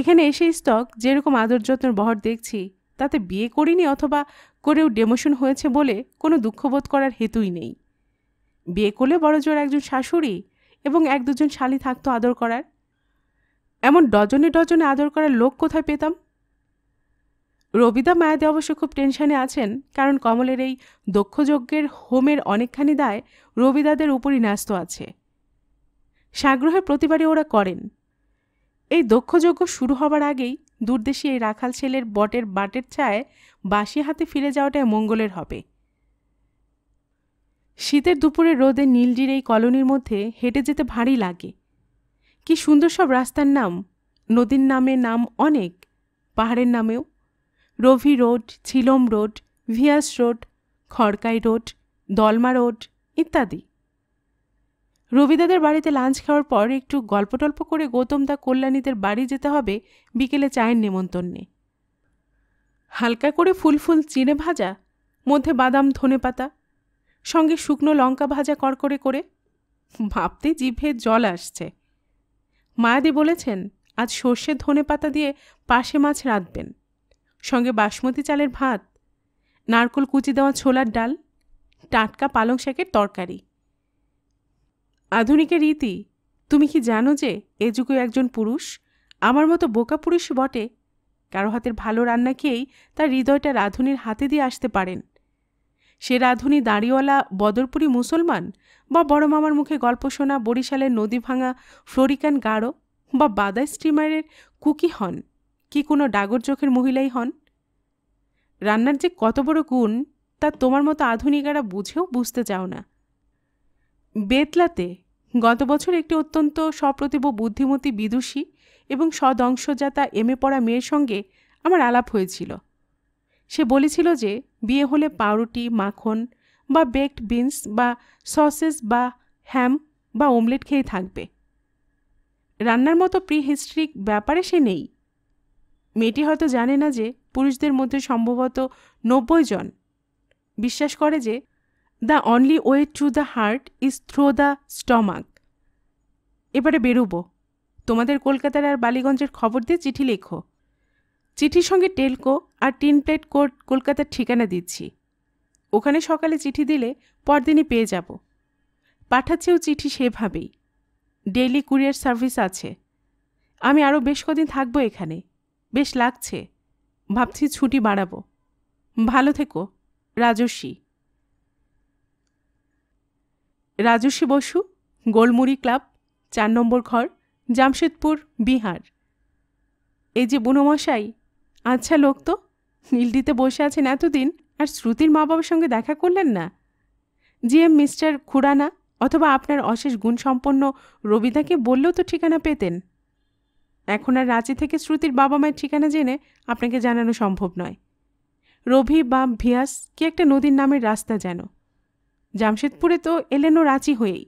এখানে এসে স্টক যেরকম আদর যত্নের বহর দেখছি তাতে বিয়ে করিনি অথবা করেও ডেমোশন হয়েছে বলে কোনো দুঃখবোধ করার হেতুই নেই বিয়ে করলে বড় জোর একজন শাশুড়ি এবং এক দুজন শালি থাকতো আদর করার এমন ডজনে ডজনে আদর করার লোক কোথায় পেতাম রবিদা মায়াদে অবশ্য খুব টেনশানে আছেন কারণ কমলের এই দক্ষযজ্ঞের হোমের অনেকখানি দায় রবিদাদের উপরই ন্যস্ত আছে সাগ্রহে প্রতিবারই ওরা করেন এই দক্ষযজ্ঞ শুরু হবার আগেই দূরদেশি এই রাখাল ছেলের বটের বাটের ছায় বাসি হাতে ফিরে যাওয়াটাই মঙ্গলের হবে শীতের দুপুরে রোদে নীলডির এই কলোনির মধ্যে হেঁটে যেতে ভারী লাগে কি সুন্দর সব রাস্তার নাম নদীর নামে নাম অনেক পাহাড়ের নামেও Ravi road Chilam road Vyas road Kharkai road Dalma road ইত্যাদি রবিদাদের বাড়িতে লাঞ্চ খাওয়ার পর একটু গল্প টল্প করে গৌতম দা কল্যাণীদের বাড়ি যেতে হবে বিকেলে চায়ের নেমন্তন্নে হালকা করে ফুল ফুল চিনে ভাজা মধ্যে বাদাম ধনে পাতা সঙ্গে শুকনো লঙ্কা ভাজা করকরে করে ভাবতে জিভে জল আসছে মায়াদি বলেছেন আজ সর্ষে ধনে পাতা দিয়ে পাশে মাছ রাঁধবেন সঙ্গে বাসমতি চালের ভাত নারকোল কুচি দেওয়া ছোলার ডাল টাটকা পালং শাকের তরকারি আধুনিকের রীতি তুমি কি জানো যে এ যুগে একজন পুরুষ আমার মতো বোকা পুরুষ বটে কারো হাতের ভালো রান্না খেয়েই তার হৃদয়টা রাঁধুনির হাতে দিয়ে আসতে পারেন সে রাঁধুনি দাঁড়িওয়ালা বদরপুরি মুসলমান বা বড় মামার মুখে গল্প শোনা বরিশালের নদী ভাঙা ফ্লোরিকান গাঢ় বা বাদা স্টিমারের কুকি হন কি কোনো ডাগর চোখের মহিলাই হন রান্নার যে কত বড় গুণ তা তোমার মতো আধুনিকারা বুঝেও বুঝতে চাও না বেতলাতে গত বছর একটি অত্যন্ত সপ্রতিভ বুদ্ধিমতী বিদুষী এবং সদংশজাতা এমে পড়া মেয়ের সঙ্গে আমার আলাপ হয়েছিল সে বলেছিল যে বিয়ে হলে পাউরুটি মাখন বা বেকড বিনস বা সসেস বা হ্যাম বা অমলেট খেয়ে থাকবে রান্নার মতো প্রি হিস্ট্রিক ব্যাপারে সে নেই মেয়েটি হয়তো জানে না যে পুরুষদের মধ্যে সম্ভবত নব্বই জন বিশ্বাস করে যে the only way to the heart is through the stomach এবারে বেরুব তোমাদের কলকাতার আর বালিগঞ্জের খবর দিয়ে চিঠি লেখো চিঠির সঙ্গে টেলকো আর টিন প্লেট কোর্ট কলকাতার ঠিকানা দিচ্ছি ওখানে সকালে চিঠি দিলে পরদিনই পেয়ে যাব পাঠাচ্ছেও চিঠি সেভাবেই ডেইলি কুরিয়ার সার্ভিস আছে আমি আরও বেশ কদিন থাকবো এখানে বেশ লাগছে ভাবছি ছুটি বাড়াবো ভালো থেকো রাজস্বী রাজস্বী বসু গোলমুড়ি ক্লাব চার নম্বর ঘর জামশেদপুর বিহার এই যে বুনমশাই আচ্ছা লোক তো নীলডিতে বসে আছেন এতদিন আর শ্রুতির মা বাবার সঙ্গে দেখা করলেন না জি এম মিস্টার খুরানা অথবা আপনার অশেষ গুণসম্পন্ন রবিদাকে বললেও তো ঠিকানা পেতেন এখন আর রাঁচি থেকে শ্রুতির বাবা মায়ের ঠিকানা জেনে আপনাকে জানানো সম্ভব নয় রভি বা ভিয়াস কি একটা নদীর নামের রাস্তা যেন জামশেদপুরে তো এলেনও রাঁচি হয়েই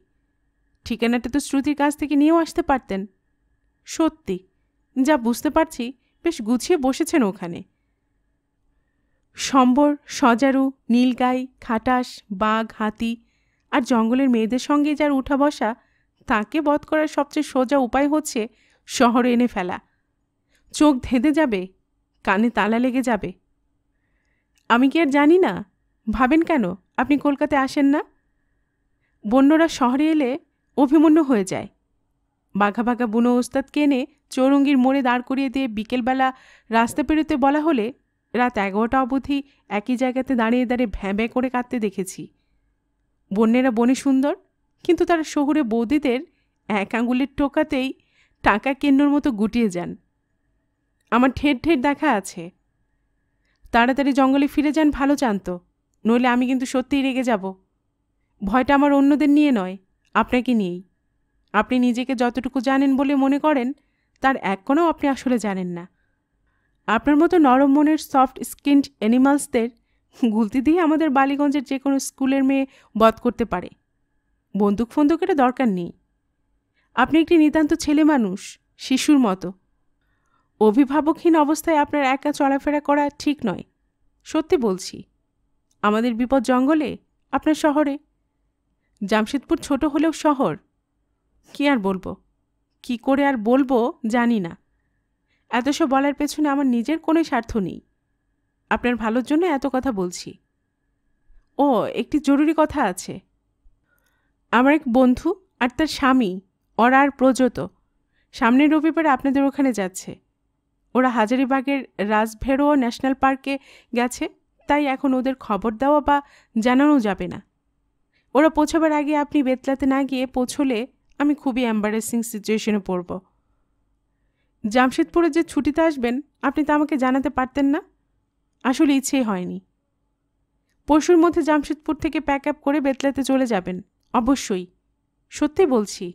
ঠিকানাটা তো শ্রুতির কাছ থেকে নিয়েও আসতে পারতেন সত্যি যা বুঝতে পারছি বেশ গুছিয়ে বসেছেন ওখানে সম্বর সজারু নীলগাই খাটাস বাঘ হাতি আর জঙ্গলের মেয়েদের সঙ্গে যার উঠা বসা তাকে বধ করার সবচেয়ে সোজা উপায় হচ্ছে শহরে এনে ফেলা চোখ ধেঁদে যাবে কানে তালা লেগে যাবে আমি কি আর জানি না ভাবেন কেন আপনি কলকাতায় আসেন না বন্যরা শহরে এলে অভিমন্য হয়ে যায় বাঘা বাঘা বুনো ওস্তাদ কেনে চৌরঙ্গির মোড়ে দাঁড় করিয়ে দিয়ে বিকেলবেলা রাস্তা পেরোতে বলা হলে রাত এগারোটা অবধি একই জায়গাতে দাঁড়িয়ে দাঁড়িয়ে ভ্যাঁ ভ্যাঁ করে কাঁদতে দেখেছি বন্যেরা বনে সুন্দর কিন্তু তারা শহুরে বৌদিদের এক আঙুলের টোকাতেই টাকা কেন্নর মতো গুটিয়ে যান আমার ঠের ঠের দেখা আছে তাড়াতাড়ি জঙ্গলে ফিরে যান ভালো চান তো নইলে আমি কিন্তু সত্যিই রেগে যাব ভয়টা আমার অন্যদের নিয়ে নয় আপনাকে নিয়েই আপনি নিজেকে যতটুকু জানেন বলে মনে করেন তার এক কোনো আপনি আসলে জানেন না আপনার মতো নরম মনের সফট স্কিনড অ্যানিমালসদের গুলতি দিয়ে আমাদের বালিগঞ্জের যে কোনো স্কুলের মেয়ে বধ করতে পারে বন্দুক ফন্দুকের দরকার নেই আপনি একটি নিতান্ত ছেলে মানুষ শিশুর মতো অভিভাবকহীন অবস্থায় আপনার একা চলাফেরা করা ঠিক নয় সত্যি বলছি আমাদের বিপদ জঙ্গলে আপনার শহরে জামশেদপুর ছোট হলেও শহর কি আর বলবো কি করে আর বলবো জানি না এত সব বলার পেছনে আমার নিজের কোনো স্বার্থ নেই আপনার ভালোর জন্য এত কথা বলছি ও একটি জরুরি কথা আছে আমার এক বন্ধু আর তার স্বামী অরার প্রজত সামনের রবিবার আপনাদের ওখানে যাচ্ছে ওরা হাজারিবাগের রাজভেরোয়া ন্যাশনাল পার্কে গেছে তাই এখন ওদের খবর দেওয়া বা জানানো যাবে না ওরা পৌঁছাবার আগে আপনি বেতলাতে না গিয়ে পৌঁছলে আমি খুবই অ্যাম্বারেসিং সিচুয়েশনে পড়ব জামশেদপুরে যে ছুটিতে আসবেন আপনি তা আমাকে জানাতে পারতেন না আসলে ইচ্ছেই হয়নি পরশুর মধ্যে জামশেদপুর থেকে প্যাক আপ করে বেতলাতে চলে যাবেন অবশ্যই সত্যি বলছি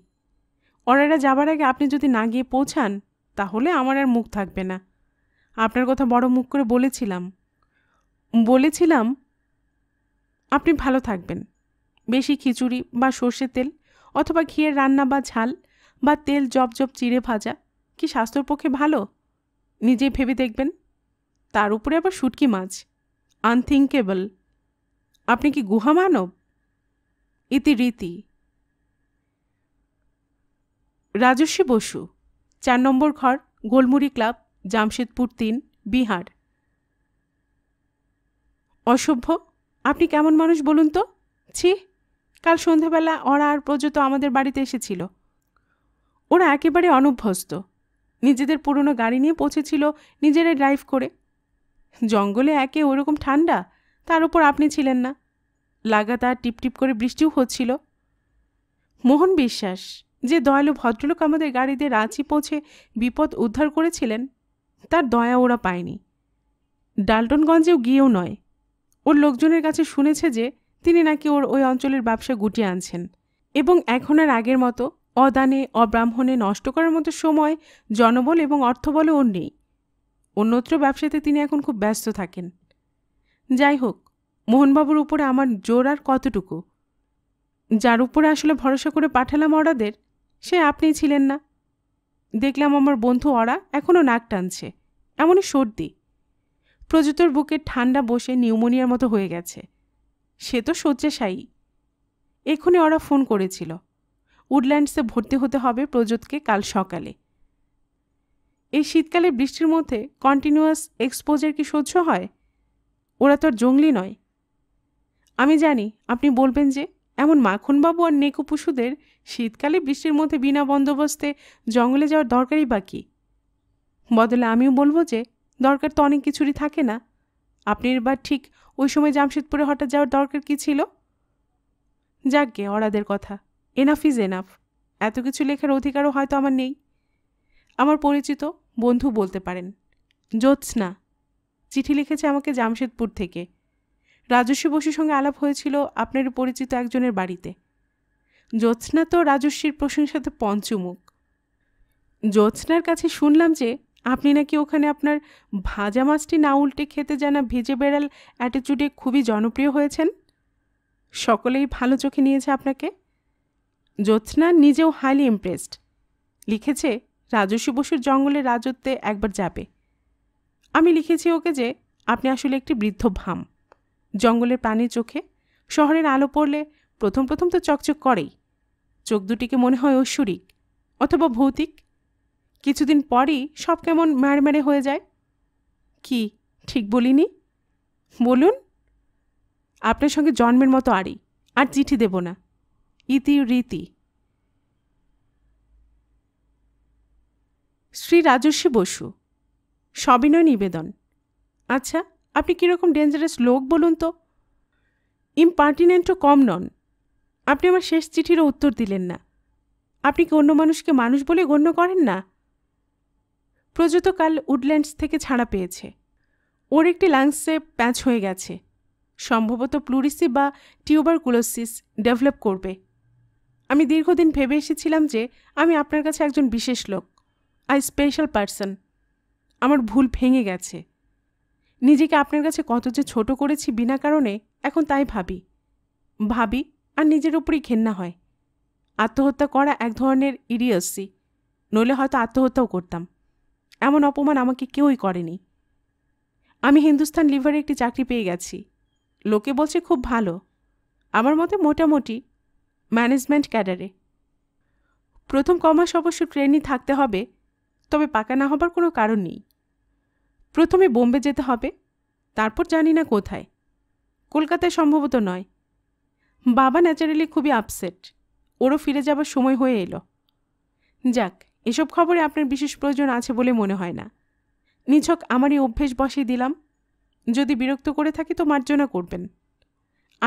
অর্ডারটা যাবার আগে আপনি যদি না গিয়ে পৌঁছান তাহলে আমার আর মুখ থাকবে না আপনার কথা বড় মুখ করে বলেছিলাম বলেছিলাম আপনি ভালো থাকবেন বেশি খিচুড়ি বা সর্ষের তেল অথবা ঘিয়ের রান্না বা ঝাল বা তেল জব জব চিড়ে ভাজা কি স্বাস্থ্যর পক্ষে ভালো নিজেই ভেবে দেখবেন তার উপরে আবার শুটকি মাছ আনথিঙ্কেবল আপনি কি গুহা মানব ইতি রীতি রাজস্বী বসু চার নম্বর ঘর গোলমুড়ি ক্লাব জামশেদপুর তিন বিহার অসভ্য আপনি কেমন মানুষ বলুন তো ছি কাল সন্ধেবেলা ওরা আর প্রজত আমাদের বাড়িতে এসেছিল ওরা একেবারে অনভ্যস্ত নিজেদের পুরনো গাড়ি নিয়ে পৌঁছেছিল নিজেরাই ড্রাইভ করে জঙ্গলে একে ওরকম ঠান্ডা তার উপর আপনি ছিলেন না লাগাতার টিপটিপ করে বৃষ্টিও হচ্ছিল মোহন বিশ্বাস যে দয়ালু ভদ্রলোক আমাদের গাড়িতে রাঁচি পৌঁছে বিপদ উদ্ধার করেছিলেন তার দয়া ওরা পায়নি ডাল্টনগঞ্জেও গিয়েও নয় ওর লোকজনের কাছে শুনেছে যে তিনি নাকি ওর ওই অঞ্চলের ব্যবসা গুটিয়ে আনছেন এবং এখন আর আগের মতো অদানে অব্রাহ্মণে নষ্ট করার মতো সময় জনবল এবং অর্থবলও ওর নেই অন্যত্র ব্যবসাতে তিনি এখন খুব ব্যস্ত থাকেন যাই হোক মোহনবাবুর উপরে আমার জোর আর কতটুকু যার উপরে আসলে ভরসা করে পাঠালাম অর্ডারদের সে আপনি ছিলেন না দেখলাম আমার বন্ধু অরা এখনও নাক টানছে এমনই সর্দি প্রযুতর বুকে ঠান্ডা বসে নিউমোনিয়ার মতো হয়ে গেছে সে তো শয্যাশায়ী এক্ষুনি ওরা ফোন করেছিল উডল্যান্ডসে ভর্তি হতে হবে প্রযুতকে কাল সকালে এই শীতকালে বৃষ্টির মধ্যে কন্টিনিউয়াস এক্সপোজার কি সহ্য হয় ওরা তো আর জঙ্গলি নয় আমি জানি আপনি বলবেন যে এমন মাখনবাবু আর নেকু পশুদের শীতকালে বৃষ্টির মধ্যে বিনা বন্দোবস্তে জঙ্গলে যাওয়ার দরকারই বা কী বদলে আমিও বলবো যে দরকার তো অনেক কিছুরই থাকে না আপনি এবার ঠিক ওই সময় জামশেদপুরে হঠাৎ যাওয়ার দরকার কি ছিল যাকগে অরাদের কথা এনাফ ইজ এনাফ এত কিছু লেখার অধিকারও হয়তো আমার নেই আমার পরিচিত বন্ধু বলতে পারেন জ্যোৎস্না চিঠি লিখেছে আমাকে জামশেদপুর থেকে রাজস্বী বসুর সঙ্গে আলাপ হয়েছিল আপনার পরিচিত একজনের বাড়িতে জ্যোৎস্না তো রাজস্বীর প্রশংসাতে পঞ্চমুখ জ্যোৎস্নার কাছে শুনলাম যে আপনি নাকি ওখানে আপনার ভাজা মাছটি না উল্টে খেতে জানা ভিজে বেড়াল অ্যাটিচিউডে খুবই জনপ্রিয় হয়েছেন সকলেই ভালো চোখে নিয়েছে আপনাকে জ্যোৎস্না নিজেও হাইলি ইমপ্রেসড লিখেছে রাজস্বী বসুর জঙ্গলে রাজত্বে একবার যাবে আমি লিখেছি ওকে যে আপনি আসলে একটি বৃদ্ধ ভাম জঙ্গলের প্রাণীর চোখে শহরের আলো পড়লে প্রথম প্রথম তো চকচক করেই চোখ দুটিকে মনে হয় ঐশ্বরিক অথবা ভৌতিক কিছুদিন পরেই সব কেমন ম্যাড়ে হয়ে যায় কি ঠিক বলিনি বলুন আপনার সঙ্গে জন্মের মতো আরই আর চিঠি দেব না ইতি রীতি শ্রী রাজস্বী বসু সবিনয় নিবেদন আচ্ছা আপনি কীরকম ডেঞ্জারাস লোক বলুন তো ইম্পার্টিনেন্টও কম নন আপনি আমার শেষ চিঠিরও উত্তর দিলেন না আপনি কি অন্য মানুষকে মানুষ বলে গণ্য করেন না প্রযুত কাল উডল্যান্ডস থেকে ছাড়া পেয়েছে ওর একটি লাংসে প্যাঁচ হয়ে গেছে সম্ভবত প্লুরিসি বা টিউবার কুলোসিস ডেভেলপ করবে আমি দীর্ঘদিন ভেবে এসেছিলাম যে আমি আপনার কাছে একজন বিশেষ লোক আই স্পেশাল পার্সন আমার ভুল ভেঙে গেছে নিজেকে আপনার কাছে কত যে ছোট করেছি বিনা কারণে এখন তাই ভাবি ভাবি আর নিজের উপরই ঘেন্না হয় আত্মহত্যা করা এক ধরনের ইডিয়সি নইলে হয়তো আত্মহত্যাও করতাম এমন অপমান আমাকে কেউই করেনি আমি হিন্দুস্তান লিভারে একটি চাকরি পেয়ে গেছি লোকে বলছে খুব ভালো আমার মতে মোটামুটি ম্যানেজমেন্ট ক্যাডারে প্রথম কমাস অবশ্য ট্রেনই থাকতে হবে তবে পাকা না হবার কোনো কারণ নেই প্রথমে বোম্বে যেতে হবে তারপর জানি না কোথায় কলকাতায় সম্ভবত নয় বাবা ন্যাচারালি খুবই আপসেট ওরও ফিরে যাবার সময় হয়ে এলো যাক এসব খবরে আপনার বিশেষ প্রয়োজন আছে বলে মনে হয় না নিছক আমারই অভ্যেস বসিয়ে দিলাম যদি বিরক্ত করে থাকি তো মার্জনা করবেন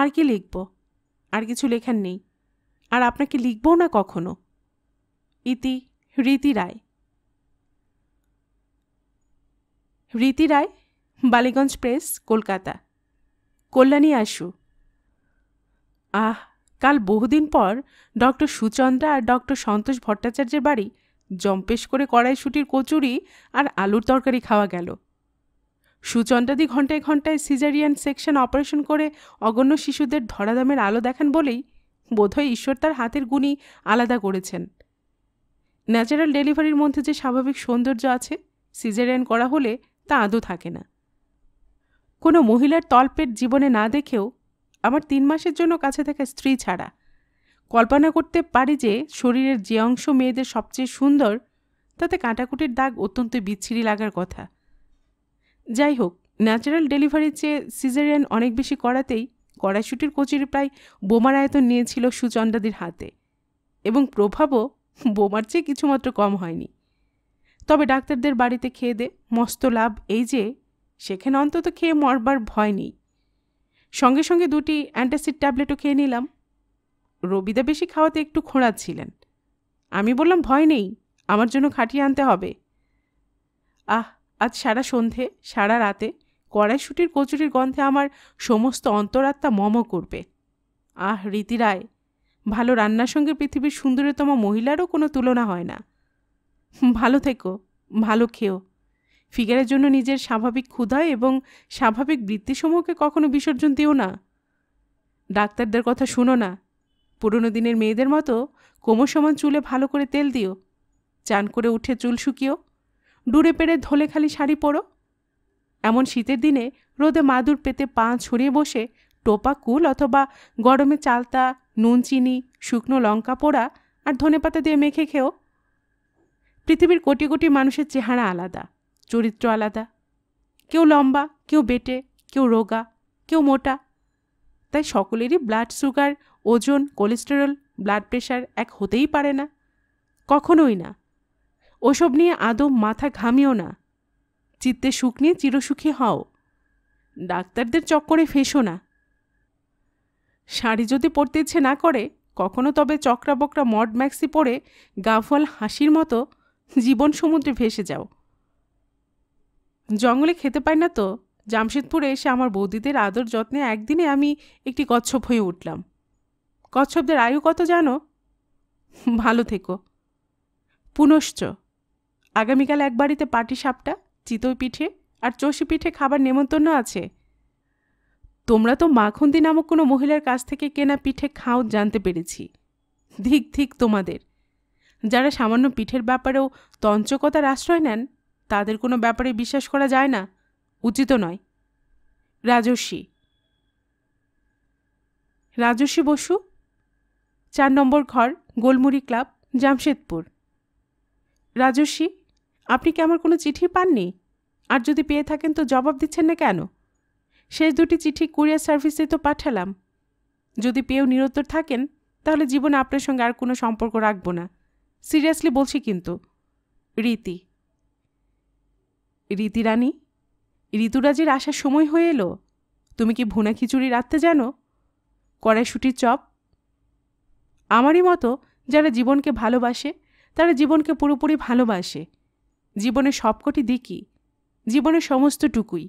আর কি লিখব আর কিছু লেখার নেই আর আপনাকে লিখবও না কখনো ইতি রীতি রায় রীতি রায় বালিগঞ্জ প্রেস কলকাতা কল্যাণী আশু আহ কাল বহুদিন পর ডক্টর সুচন্দ্রা আর ডক্টর সন্তোষ ভট্টাচার্যের বাড়ি জম্পেশ করে কড়াইশুটির কচুরি আর আলুর তরকারি খাওয়া গেল সুচন্দ্রাদি ঘন্টায় ঘণ্টায় সিজারিয়ান সেকশন অপারেশন করে অগণ্য শিশুদের ধরাধামের আলো দেখান বলেই বোধহয় ঈশ্বর তার হাতের গুণী আলাদা করেছেন ন্যাচারাল ডেলিভারির মধ্যে যে স্বাভাবিক সৌন্দর্য আছে সিজারিয়ান করা হলে তা আদৌ থাকে না কোনো মহিলার তলপেট জীবনে না দেখেও আমার তিন মাসের জন্য কাছে থাকা স্ত্রী ছাড়া কল্পনা করতে পারি যে শরীরের যে অংশ মেয়েদের সবচেয়ে সুন্দর তাতে কাঁটাকুটির দাগ অত্যন্ত বিচ্ছিরি লাগার কথা যাই হোক ন্যাচারাল ডেলিভারির চেয়ে সিজারিয়ান অনেক বেশি করাতেই কড়াইশুটির কচুরি প্রায় বোমার আয়তন নিয়েছিল সুচন্দাদির হাতে এবং প্রভাবও বোমার চেয়ে কিছুমাত্র কম হয়নি তবে ডাক্তারদের বাড়িতে খেয়ে দে মস্ত লাভ এই যে সেখানে অন্তত খেয়ে মরবার ভয় নেই সঙ্গে সঙ্গে দুটি অ্যান্টাসিড ট্যাবলেটও খেয়ে নিলাম রবিদা বেশি খাওয়াতে একটু খোঁড়াচ্ছিলেন আমি বললাম ভয় নেই আমার জন্য খাটিয়ে আনতে হবে আহ আজ সারা সন্ধে সারা রাতে কড়াইশুটির কচুরির গন্ধে আমার সমস্ত অন্তরাত্মা মম করবে আহ রীতিরায় ভালো রান্নার সঙ্গে পৃথিবীর সুন্দরতম মহিলারও কোনো তুলনা হয় না ভালো থেকো ভালো খেও ফিগারের জন্য নিজের স্বাভাবিক ক্ষুধা এবং স্বাভাবিক বৃত্তিসমূহকে কখনো বিসর্জন দিও না ডাক্তারদের কথা শুনো না পুরনো দিনের মেয়েদের মতো কোমর সমান চুলে ভালো করে তেল দিও চান করে উঠে চুল শুকিও ডুরে পেরে ধোলে খালি শাড়ি পরো এমন শীতের দিনে রোদে মাদুর পেতে পা ছড়িয়ে বসে টোপা কুল অথবা গরমে চালতা নুন চিনি শুকনো লঙ্কা পোড়া আর ধনে পাতা দিয়ে মেখে খেও পৃথিবীর কোটি কোটি মানুষের চেহারা আলাদা চরিত্র আলাদা কেউ লম্বা কেউ বেটে কেউ রোগা কেউ মোটা তাই সকলেরই ব্লাড সুগার ওজন কোলেস্টেরল ব্লাড প্রেশার এক হতেই পারে না কখনোই না ওসব নিয়ে আদৌ মাথা ঘামিও না চিত্তে সুখ নিয়ে চিরসুখী হও ডাক্তারদের চক্করে ফেসো না শাড়ি যদি পরতে ইচ্ছে না করে কখনো তবে চক্রাবকরা বকরা মড ম্যাক্সি পরে গাফল হাসির মতো জীবন সমুদ্রে ভেসে যাও জঙ্গলে খেতে পাই না তো জামশেদপুরে এসে আমার বৌদিদের আদর যত্নে একদিনে আমি একটি কচ্ছপ হয়ে উঠলাম কচ্ছপদের আয়ু কত জানো ভালো থেকো পুনশ্চ আগামীকাল এক বাড়িতে পাটি সাপটা চিতই পিঠে আর চষি পিঠে খাবার নেমন্তন্ন আছে তোমরা তো মাখন্দি নামক কোনো মহিলার কাছ থেকে কেনা পিঠে খাও জানতে পেরেছি ধিক ধিক তোমাদের যারা সামান্য পিঠের ব্যাপারেও তঞ্চকতার আশ্রয় নেন তাদের কোনো ব্যাপারে বিশ্বাস করা যায় না উচিত নয় রাজস্বী রাজস্বী বসু চার নম্বর ঘর গোলমুড়ি ক্লাব জামশেদপুর রাজস্বী আপনি কি আমার কোনো চিঠি পাননি আর যদি পেয়ে থাকেন তো জবাব দিচ্ছেন না কেন শেষ দুটি চিঠি কুরিয়ার সার্ভিসে তো পাঠালাম যদি পেয়েও নিরত্তর থাকেন তাহলে জীবনে আপনার সঙ্গে আর কোনো সম্পর্ক রাখব না সিরিয়াসলি বলছি কিন্তু রীতি রীতি রানী ঋতুরাজের আসার সময় হয়ে এলো তুমি কি ভুনা খিচুড়ি রাখতে জানো কড়াইশুটির চপ আমারই মতো যারা জীবনকে ভালোবাসে তারা জীবনকে পুরোপুরি ভালোবাসে জীবনের সবকটি দিকই জীবনের সমস্তটুকুই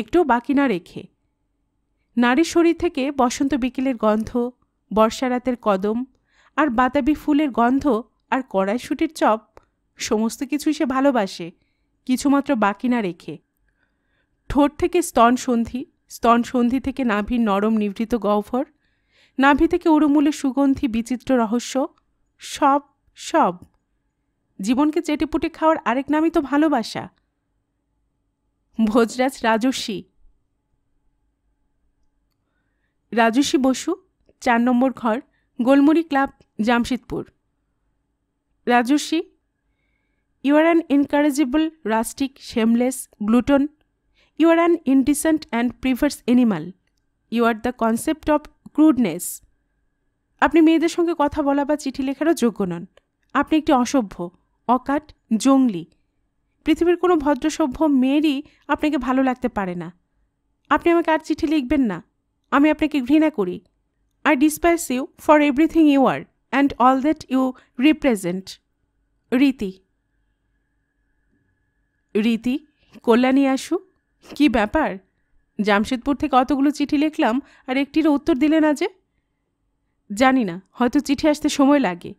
একটু বাকি না রেখে নারীর শরীর থেকে বসন্ত বিকেলের গন্ধ বর্ষা রাতের কদম আর বাতাবি ফুলের গন্ধ আর কড়াইশুটির চপ সমস্ত কিছুই সে ভালোবাসে কিছুমাত্র বাকি না রেখে ঠোঁট থেকে স্তন সন্ধি স্তন সন্ধি থেকে নাভির নরম নিভৃত গহ্বর নাভি থেকে উড়ুমূলে সুগন্ধি বিচিত্র রহস্য সব সব জীবনকে চেটেপুটে খাওয়ার আরেক নামই তো ভালোবাসা ভোজরাজ রাজস্বী রাজস্বী বসু চার নম্বর ঘর Golmuri club Jamshedpur Rajasvi you are an incorrigible rustic shameless glutton you are an indecent and perverse animal you are the concept of crudeness আপনি মেয়েদের সঙ্গে কথা বলা বা চিঠি লেখারও যোগ্য নন আপনি একটি অসভ্য অকাট জঙ্গলি পৃথিবীর কোনো ভদ্রসভ্য মেয়েরই আপনাকে ভালো লাগতে পারে না আপনি আমাকে আর চিঠি লিখবেন না আমি আপনাকে ঘৃণা করি I despise you for everything you are and all that you represent. Riti Riti Kalyani Ashu কি ব্যাপার জামশেদপুর থেকে অতগুলো চিঠি লিখলাম আর একটিরও উত্তর দিলে না যে জানি না হয়তো চিঠি আসতে সময় লাগে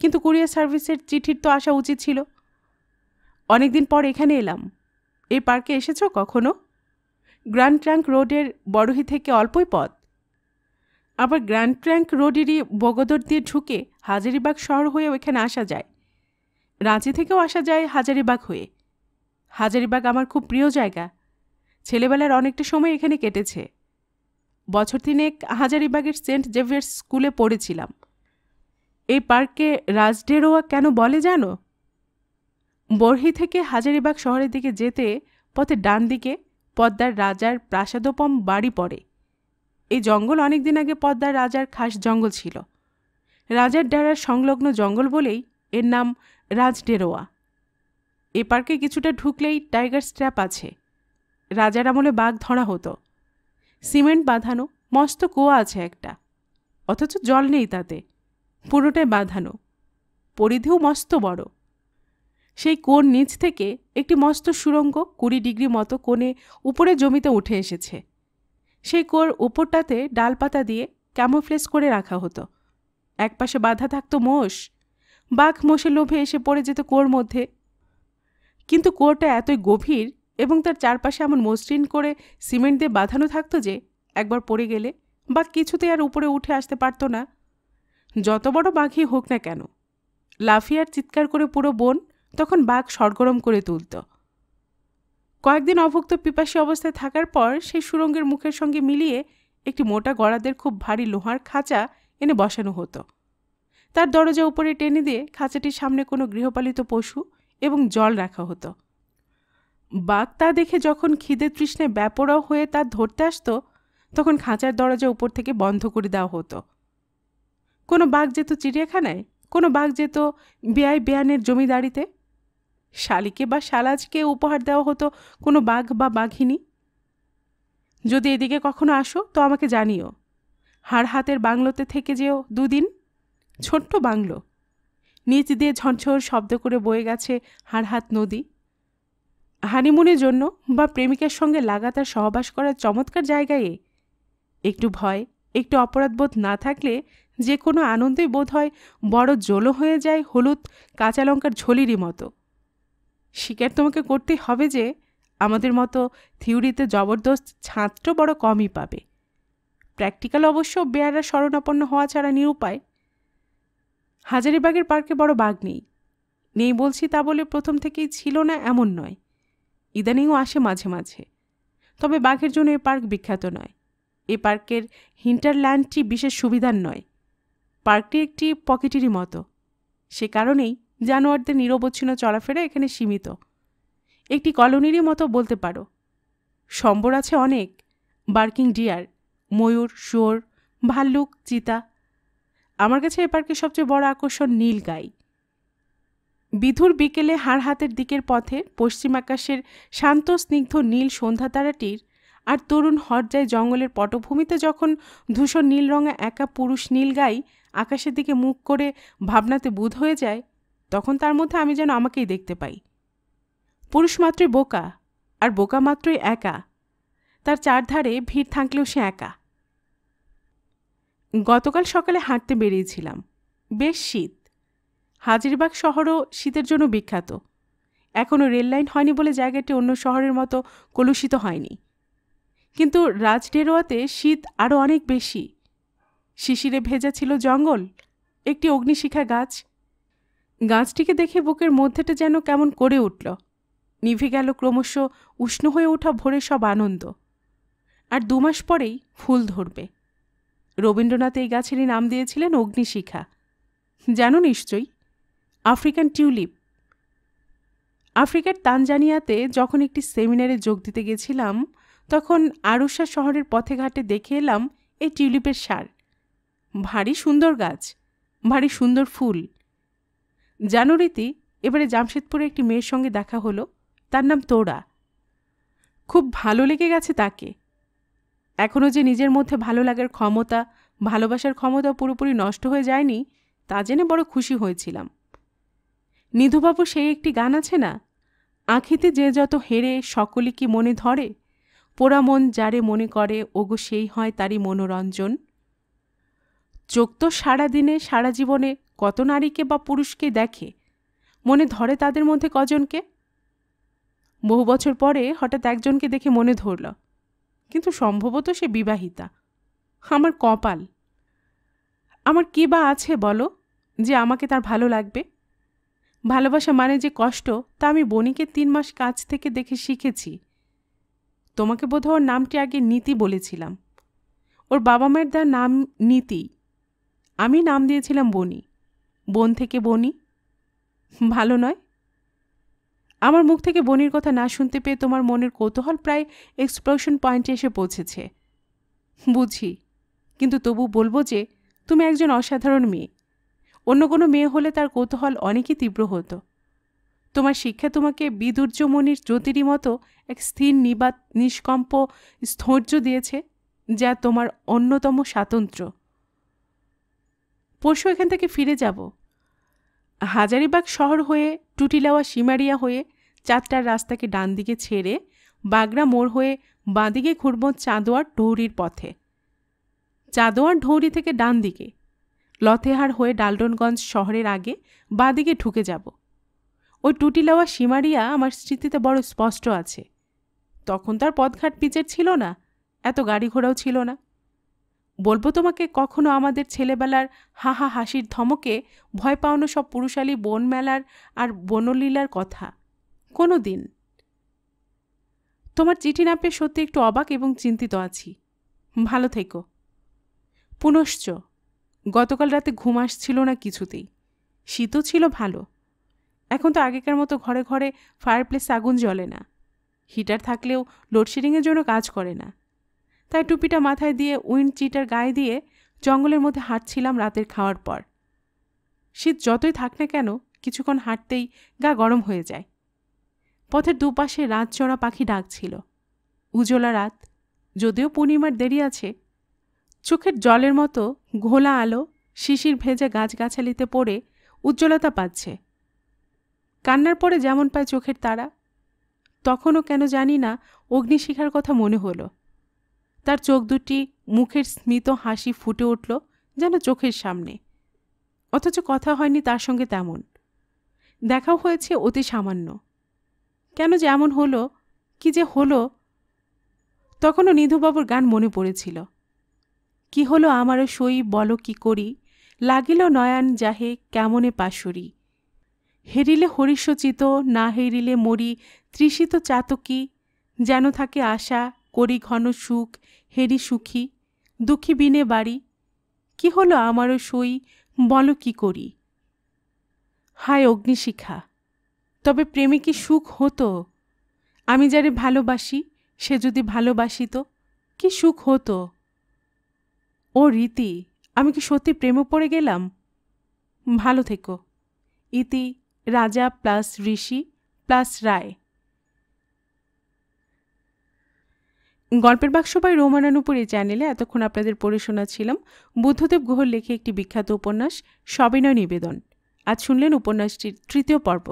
কিন্তু কুরিয়ার সার্ভিসের চিঠির তো আসা উচিত ছিল অনেক দিন পর এখানে এলাম এই পার্কে এসেছ কখনো গ্র্যান্ড ট্রাঙ্ক রোডের বড়হি থেকে অল্পই পথ আবার গ্র্যান্ড ট্র্যাঙ্ক রোডেরই বগদর দিয়ে ঢুকে হাজারিবাগ শহর হয়ে ওইখানে আসা যায় রাঁচি থেকেও আসা যায় হাজারিবাগ হয়ে হাজারিবাগ আমার খুব প্রিয় জায়গা ছেলেবেলার অনেকটা সময় এখানে কেটেছে বছর তিনেক হাজারিবাগের সেন্ট জেভিয়ার্স স্কুলে পড়েছিলাম এই পার্ককে রাজডেরোয়া কেন বলে জানো বর্হি থেকে হাজারিবাগ শহরের দিকে যেতে পথে ডান দিকে পদ্মার রাজার প্রাসাদোপম বাড়ি পড়ে এই জঙ্গল অনেকদিন আগে পদ্মার রাজার খাস জঙ্গল ছিল রাজার ডেরার সংলগ্ন জঙ্গল বলেই এর নাম রাজডেরোয়া এ পার্কে কিছুটা ঢুকলেই টাইগার স্ট্র্যাপ আছে রাজার আমলে বাঘ ধরা হতো সিমেন্ট বাঁধানো মস্ত কুয়া আছে একটা অথচ জল নেই তাতে পুরোটাই বাঁধানো পরিধিও মস্ত বড় সেই কোণ নিচ থেকে একটি মস্ত সুরঙ্গ কুড়ি ডিগ্রি মতো কোণে উপরে জমিতে উঠে এসেছে সেই কুয়োর উপরটাতে ডালপাতা দিয়ে ক্যামোফ্লেস করে রাখা হতো একপাশে বাধা থাকতো মোষ বাঘ মোষের লোভে এসে পড়ে যেত কুয়োর মধ্যে কিন্তু কোরটা এতই গভীর এবং তার চারপাশে এমন মসৃণ করে সিমেন্ট দিয়ে বাঁধানো থাকতো যে একবার পড়ে গেলে বাঘ কিছুতেই আর উপরে উঠে আসতে পারত না যত বড় বাঘই হোক না কেন লাফিয়ার চিৎকার করে পুরো বোন তখন বাঘ সরগরম করে তুলত কয়েকদিন অভুক্ত পিপাসী অবস্থায় থাকার পর সেই সুরঙ্গের মুখের সঙ্গে মিলিয়ে একটি মোটা গড়াদের খুব ভারী লোহার খাঁচা এনে বসানো হতো তার দরজা উপরে টেনে দিয়ে খাঁচাটির সামনে কোনো গৃহপালিত পশু এবং জল রাখা হতো বাঘ তা দেখে যখন খিদে তৃষ্ণে ব্যাপরাও হয়ে তা ধরতে আসতো তখন খাঁচার দরজা উপর থেকে বন্ধ করে দেওয়া হতো কোনো বাঘ যেত চিড়িয়াখানায় কোনো বাঘ যেত বেআই বেয়ানের জমিদারিতে শালিকে বা শালাজকে উপহার দেওয়া হতো কোনো বাঘ বা বাঘিনী যদি এদিকে কখনো আসো তো আমাকে জানিও হাড় হাতের বাংলোতে থেকে যেও দুদিন ছোট্ট বাংলো নিচ দিয়ে ঝনঝর শব্দ করে বয়ে গেছে হাড়হাত নদী হানিমুনের জন্য বা প্রেমিকার সঙ্গে লাগাতার সহবাস করার চমৎকার জায়গায় একটু ভয় একটু অপরাধবোধ না থাকলে যে কোনো আনন্দই বোধ হয় বড় জলো হয়ে যায় হলুদ কাঁচা লঙ্কার ঝোলিরই মতো স্বীকার তোমাকে করতেই হবে যে আমাদের মতো থিওরিতে জবরদস্ত ছাঁচটো বড় কমই পাবে প্র্যাকটিক্যাল অবশ্য বেয়ারা শরণাপন্ন হওয়া ছাড়া নিরুপায় হাজারিবাগের পার্কে বড় বাঘ নেই নেই বলছি তা বলে প্রথম থেকেই ছিল না এমন নয় ইদানিংও আসে মাঝে মাঝে তবে বাঘের জন্য এ পার্ক বিখ্যাত নয় এ পার্কের হিন্টারল্যান্ডটি বিশেষ সুবিধার নয় পার্কটি একটি পকেটেরই মতো সে কারণেই জানোয়ারদের নিরবচ্ছিন্ন চলাফেরা এখানে সীমিত একটি কলোনিরই মতো বলতে পারো সম্বর আছে অনেক বার্কিং ডিয়ার ময়ূর শুয়োর ভাল্লুক চিতা আমার কাছে এ পার্কে সবচেয়ে বড় আকর্ষণ নীল গাই বিধুর বিকেলে হাড় হাতের দিকের পথে পশ্চিম আকাশের শান্ত স্নিগ্ধ নীল সন্ধ্যা তারাটির আর তরুণ হরজায় জঙ্গলের পটভূমিতে যখন ধূসর নীল রঙা একা পুরুষ নীল গাই আকাশের দিকে মুখ করে ভাবনাতে বুধ হয়ে যায় তখন তার মধ্যে আমি যেন আমাকেই দেখতে পাই পুরুষ মাত্রই বোকা আর বোকা মাত্রই একা তার চারধারে ভিড় থাকলেও সে একা গতকাল সকালে হাঁটতে বেরিয়েছিলাম বেশ শীত হাজিরবাগ শহরও শীতের জন্য বিখ্যাত এখনও রেললাইন হয়নি বলে জায়গাটি অন্য শহরের মতো কলুষিত হয়নি কিন্তু রাজডেরোয়াতে শীত আরও অনেক বেশি শিশিরে ভেজা ছিল জঙ্গল একটি অগ্নিশিখা গাছ গাছটিকে দেখে বুকের মধ্যেটা যেন কেমন করে উঠল নিভে গেল ক্রমশ উষ্ণ হয়ে ওঠা ভোরে সব আনন্দ আর দুমাস পরেই ফুল ধরবে রবীন্দ্রনাথ এই গাছেরই নাম দিয়েছিলেন অগ্নিশিখা জানো নিশ্চয়ই আফ্রিকান টিউলিপ আফ্রিকার তানজানিয়াতে যখন একটি সেমিনারে যোগ দিতে গেছিলাম তখন আরুষা শহরের পথে ঘাটে দেখে এলাম এই টিউলিপের সার ভারী সুন্দর গাছ ভারী সুন্দর ফুল জানুয়ারিতে এবারে জামশেদপুরে একটি মেয়ের সঙ্গে দেখা হলো তার নাম তোরা খুব ভালো লেগে গেছে তাকে এখনও যে নিজের মধ্যে ভালো লাগার ক্ষমতা ভালোবাসার ক্ষমতা পুরোপুরি নষ্ট হয়ে যায়নি তা জেনে বড় খুশি হয়েছিলাম নিধুবাবু সেই একটি গান আছে না আঁখিতে যে যত হেরে সকলে কি মনে ধরে পোড়া মন যারে মনে করে ওগো সেই হয় তারই মনোরঞ্জন চোখ তো সারা দিনে সারা জীবনে কত নারীকে বা পুরুষকে দেখে মনে ধরে তাদের মধ্যে কজনকে বহু বছর পরে হঠাৎ একজনকে দেখে মনে ধরল কিন্তু সম্ভবত সে বিবাহিতা আমার কপাল আমার কী বা আছে বলো যে আমাকে তার ভালো লাগবে ভালোবাসা মানে যে কষ্ট তা আমি বনিকে তিন মাস কাছ থেকে দেখে শিখেছি তোমাকে বোধহয় ওর নামটি আগে নীতি বলেছিলাম ওর বাবা মায়ের দেওয়ার নাম নীতি আমি নাম দিয়েছিলাম বনি বোন থেকে বনি ভালো নয় আমার মুখ থেকে বনির কথা না শুনতে পেয়ে তোমার মনের কৌতূহল প্রায় এক্সপ্লোশন পয়েন্টে এসে পৌঁছেছে বুঝি কিন্তু তবু বলবো যে তুমি একজন অসাধারণ মেয়ে অন্য কোনো মেয়ে হলে তার কৌতূহল অনেকই তীব্র হতো তোমার শিক্ষা তোমাকে বিদুর্যমণির জ্যোতিরই মতো এক স্থির নিবাত নিষ্কম্প স্থৈর্য দিয়েছে যা তোমার অন্যতম স্বাতন্ত্র্য পরশু এখান থেকে ফিরে যাব হাজারিবাগ শহর হয়ে টুটিলাওয়া সিমারিয়া হয়ে চারটার রাস্তাকে ডান দিকে ছেড়ে বাগরা মোড় হয়ে বাঁদিকে ঘুরব চাঁদোয়ার ঢৌরির পথে চাঁদোয়ার ঢৌরি থেকে ডান দিকে লথেহার হয়ে ডালডনগঞ্জ শহরের আগে বাঁদিকে ঢুকে যাব ওই টুটিলাওয়া সিমারিয়া আমার স্মৃতিতে বড় স্পষ্ট আছে তখন তার পথঘাট পিচের ছিল না এত গাড়ি ঘোড়াও ছিল না বলবো তোমাকে কখনো আমাদের ছেলেবেলার হাহা হাসির ধমকে ভয় পাওনো সব পুরুষালী বনমেলার আর বনলীলার কথা কোনো দিন তোমার না পেয়ে সত্যি একটু অবাক এবং চিন্তিত আছি ভালো থেকো পুনশ্চ গতকাল রাতে ঘুম আসছিল না কিছুতেই শীতও ছিল ভালো এখন তো আগেকার মতো ঘরে ঘরে ফায়ারপ্লেস আগুন জ্বলে না হিটার থাকলেও লোডশেডিংয়ের জন্য কাজ করে না তাই টুপিটা মাথায় দিয়ে উইন্ড চিটার গায়ে দিয়ে জঙ্গলের মধ্যে হাঁটছিলাম রাতের খাওয়ার পর শীত যতই থাক না কেন কিছুক্ষণ হাঁটতেই গা গরম হয়ে যায় পথের দুপাশে রাত চড়া পাখি ডাকছিল উজলা রাত যদিও পূর্ণিমার দেরি আছে চোখের জলের মতো ঘোলা আলো শিশির ভেজা গাছগাছালিতে পড়ে উজ্জ্বলতা পাচ্ছে কান্নার পরে যেমন পায় চোখের তারা তখনও কেন জানি না অগ্নিশিখার কথা মনে হলো তার চোখ দুটি মুখের স্মিত হাসি ফুটে উঠল যেন চোখের সামনে অথচ কথা হয়নি তার সঙ্গে তেমন দেখাও হয়েছে অতি সামান্য কেন যে এমন হলো কি যে হলো তখনও নিধুবাবুর গান মনে পড়েছিল কি হলো আমারও সই বলো কি করি লাগিল নয়ান যাহে কেমনে পাশরি হেরিলে হরিষচিত না হেরিলে মরি তৃষিত চাতকি যেন থাকে আশা করি ঘন সুখ হেরি সুখী দুঃখী বিনে বাড়ি কি হলো আমারও সই বলো কি করি হায় অগ্নিশিখা তবে প্রেমে কি সুখ হতো আমি যারে ভালোবাসি সে যদি ভালোবাসিত কি সুখ হতো ও রীতি আমি কি সত্যি প্রেমে পড়ে গেলাম ভালো থেকো ইতি রাজা প্লাস ঋষি প্লাস রায় গল্পের বাক্স বাই রোমানানুপুর এই চ্যানেলে এতক্ষণ আপনাদের পড়ে শোনাচ্ছিলাম বুদ্ধদেব গুহর লেখে একটি বিখ্যাত উপন্যাস সবিনয় নিবেদন আজ শুনলেন উপন্যাসটির তৃতীয় পর্ব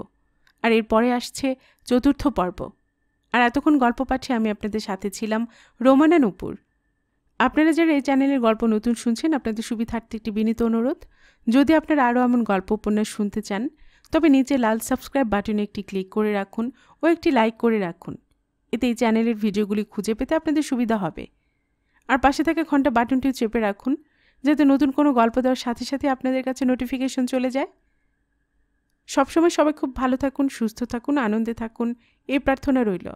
আর এরপরে আসছে চতুর্থ পর্ব আর এতক্ষণ গল্প পাঠে আমি আপনাদের সাথে ছিলাম রোমানা আপনারা যারা এই চ্যানেলের গল্প নতুন শুনছেন আপনাদের সুবিধার্থে একটি বিনীত অনুরোধ যদি আপনারা আরও এমন গল্প উপন্যাস শুনতে চান তবে নিচে লাল সাবস্ক্রাইব বাটনে একটি ক্লিক করে রাখুন ও একটি লাইক করে রাখুন এতে এই চ্যানেলের ভিডিওগুলি খুঁজে পেতে আপনাদের সুবিধা হবে আর পাশে থাকা ঘন্টা বাটনটিও চেপে রাখুন যাতে নতুন কোনো গল্প দেওয়ার সাথে সাথে আপনাদের কাছে নোটিফিকেশন চলে যায় সবসময় সবাই খুব ভালো থাকুন সুস্থ থাকুন আনন্দে থাকুন এই প্রার্থনা রইল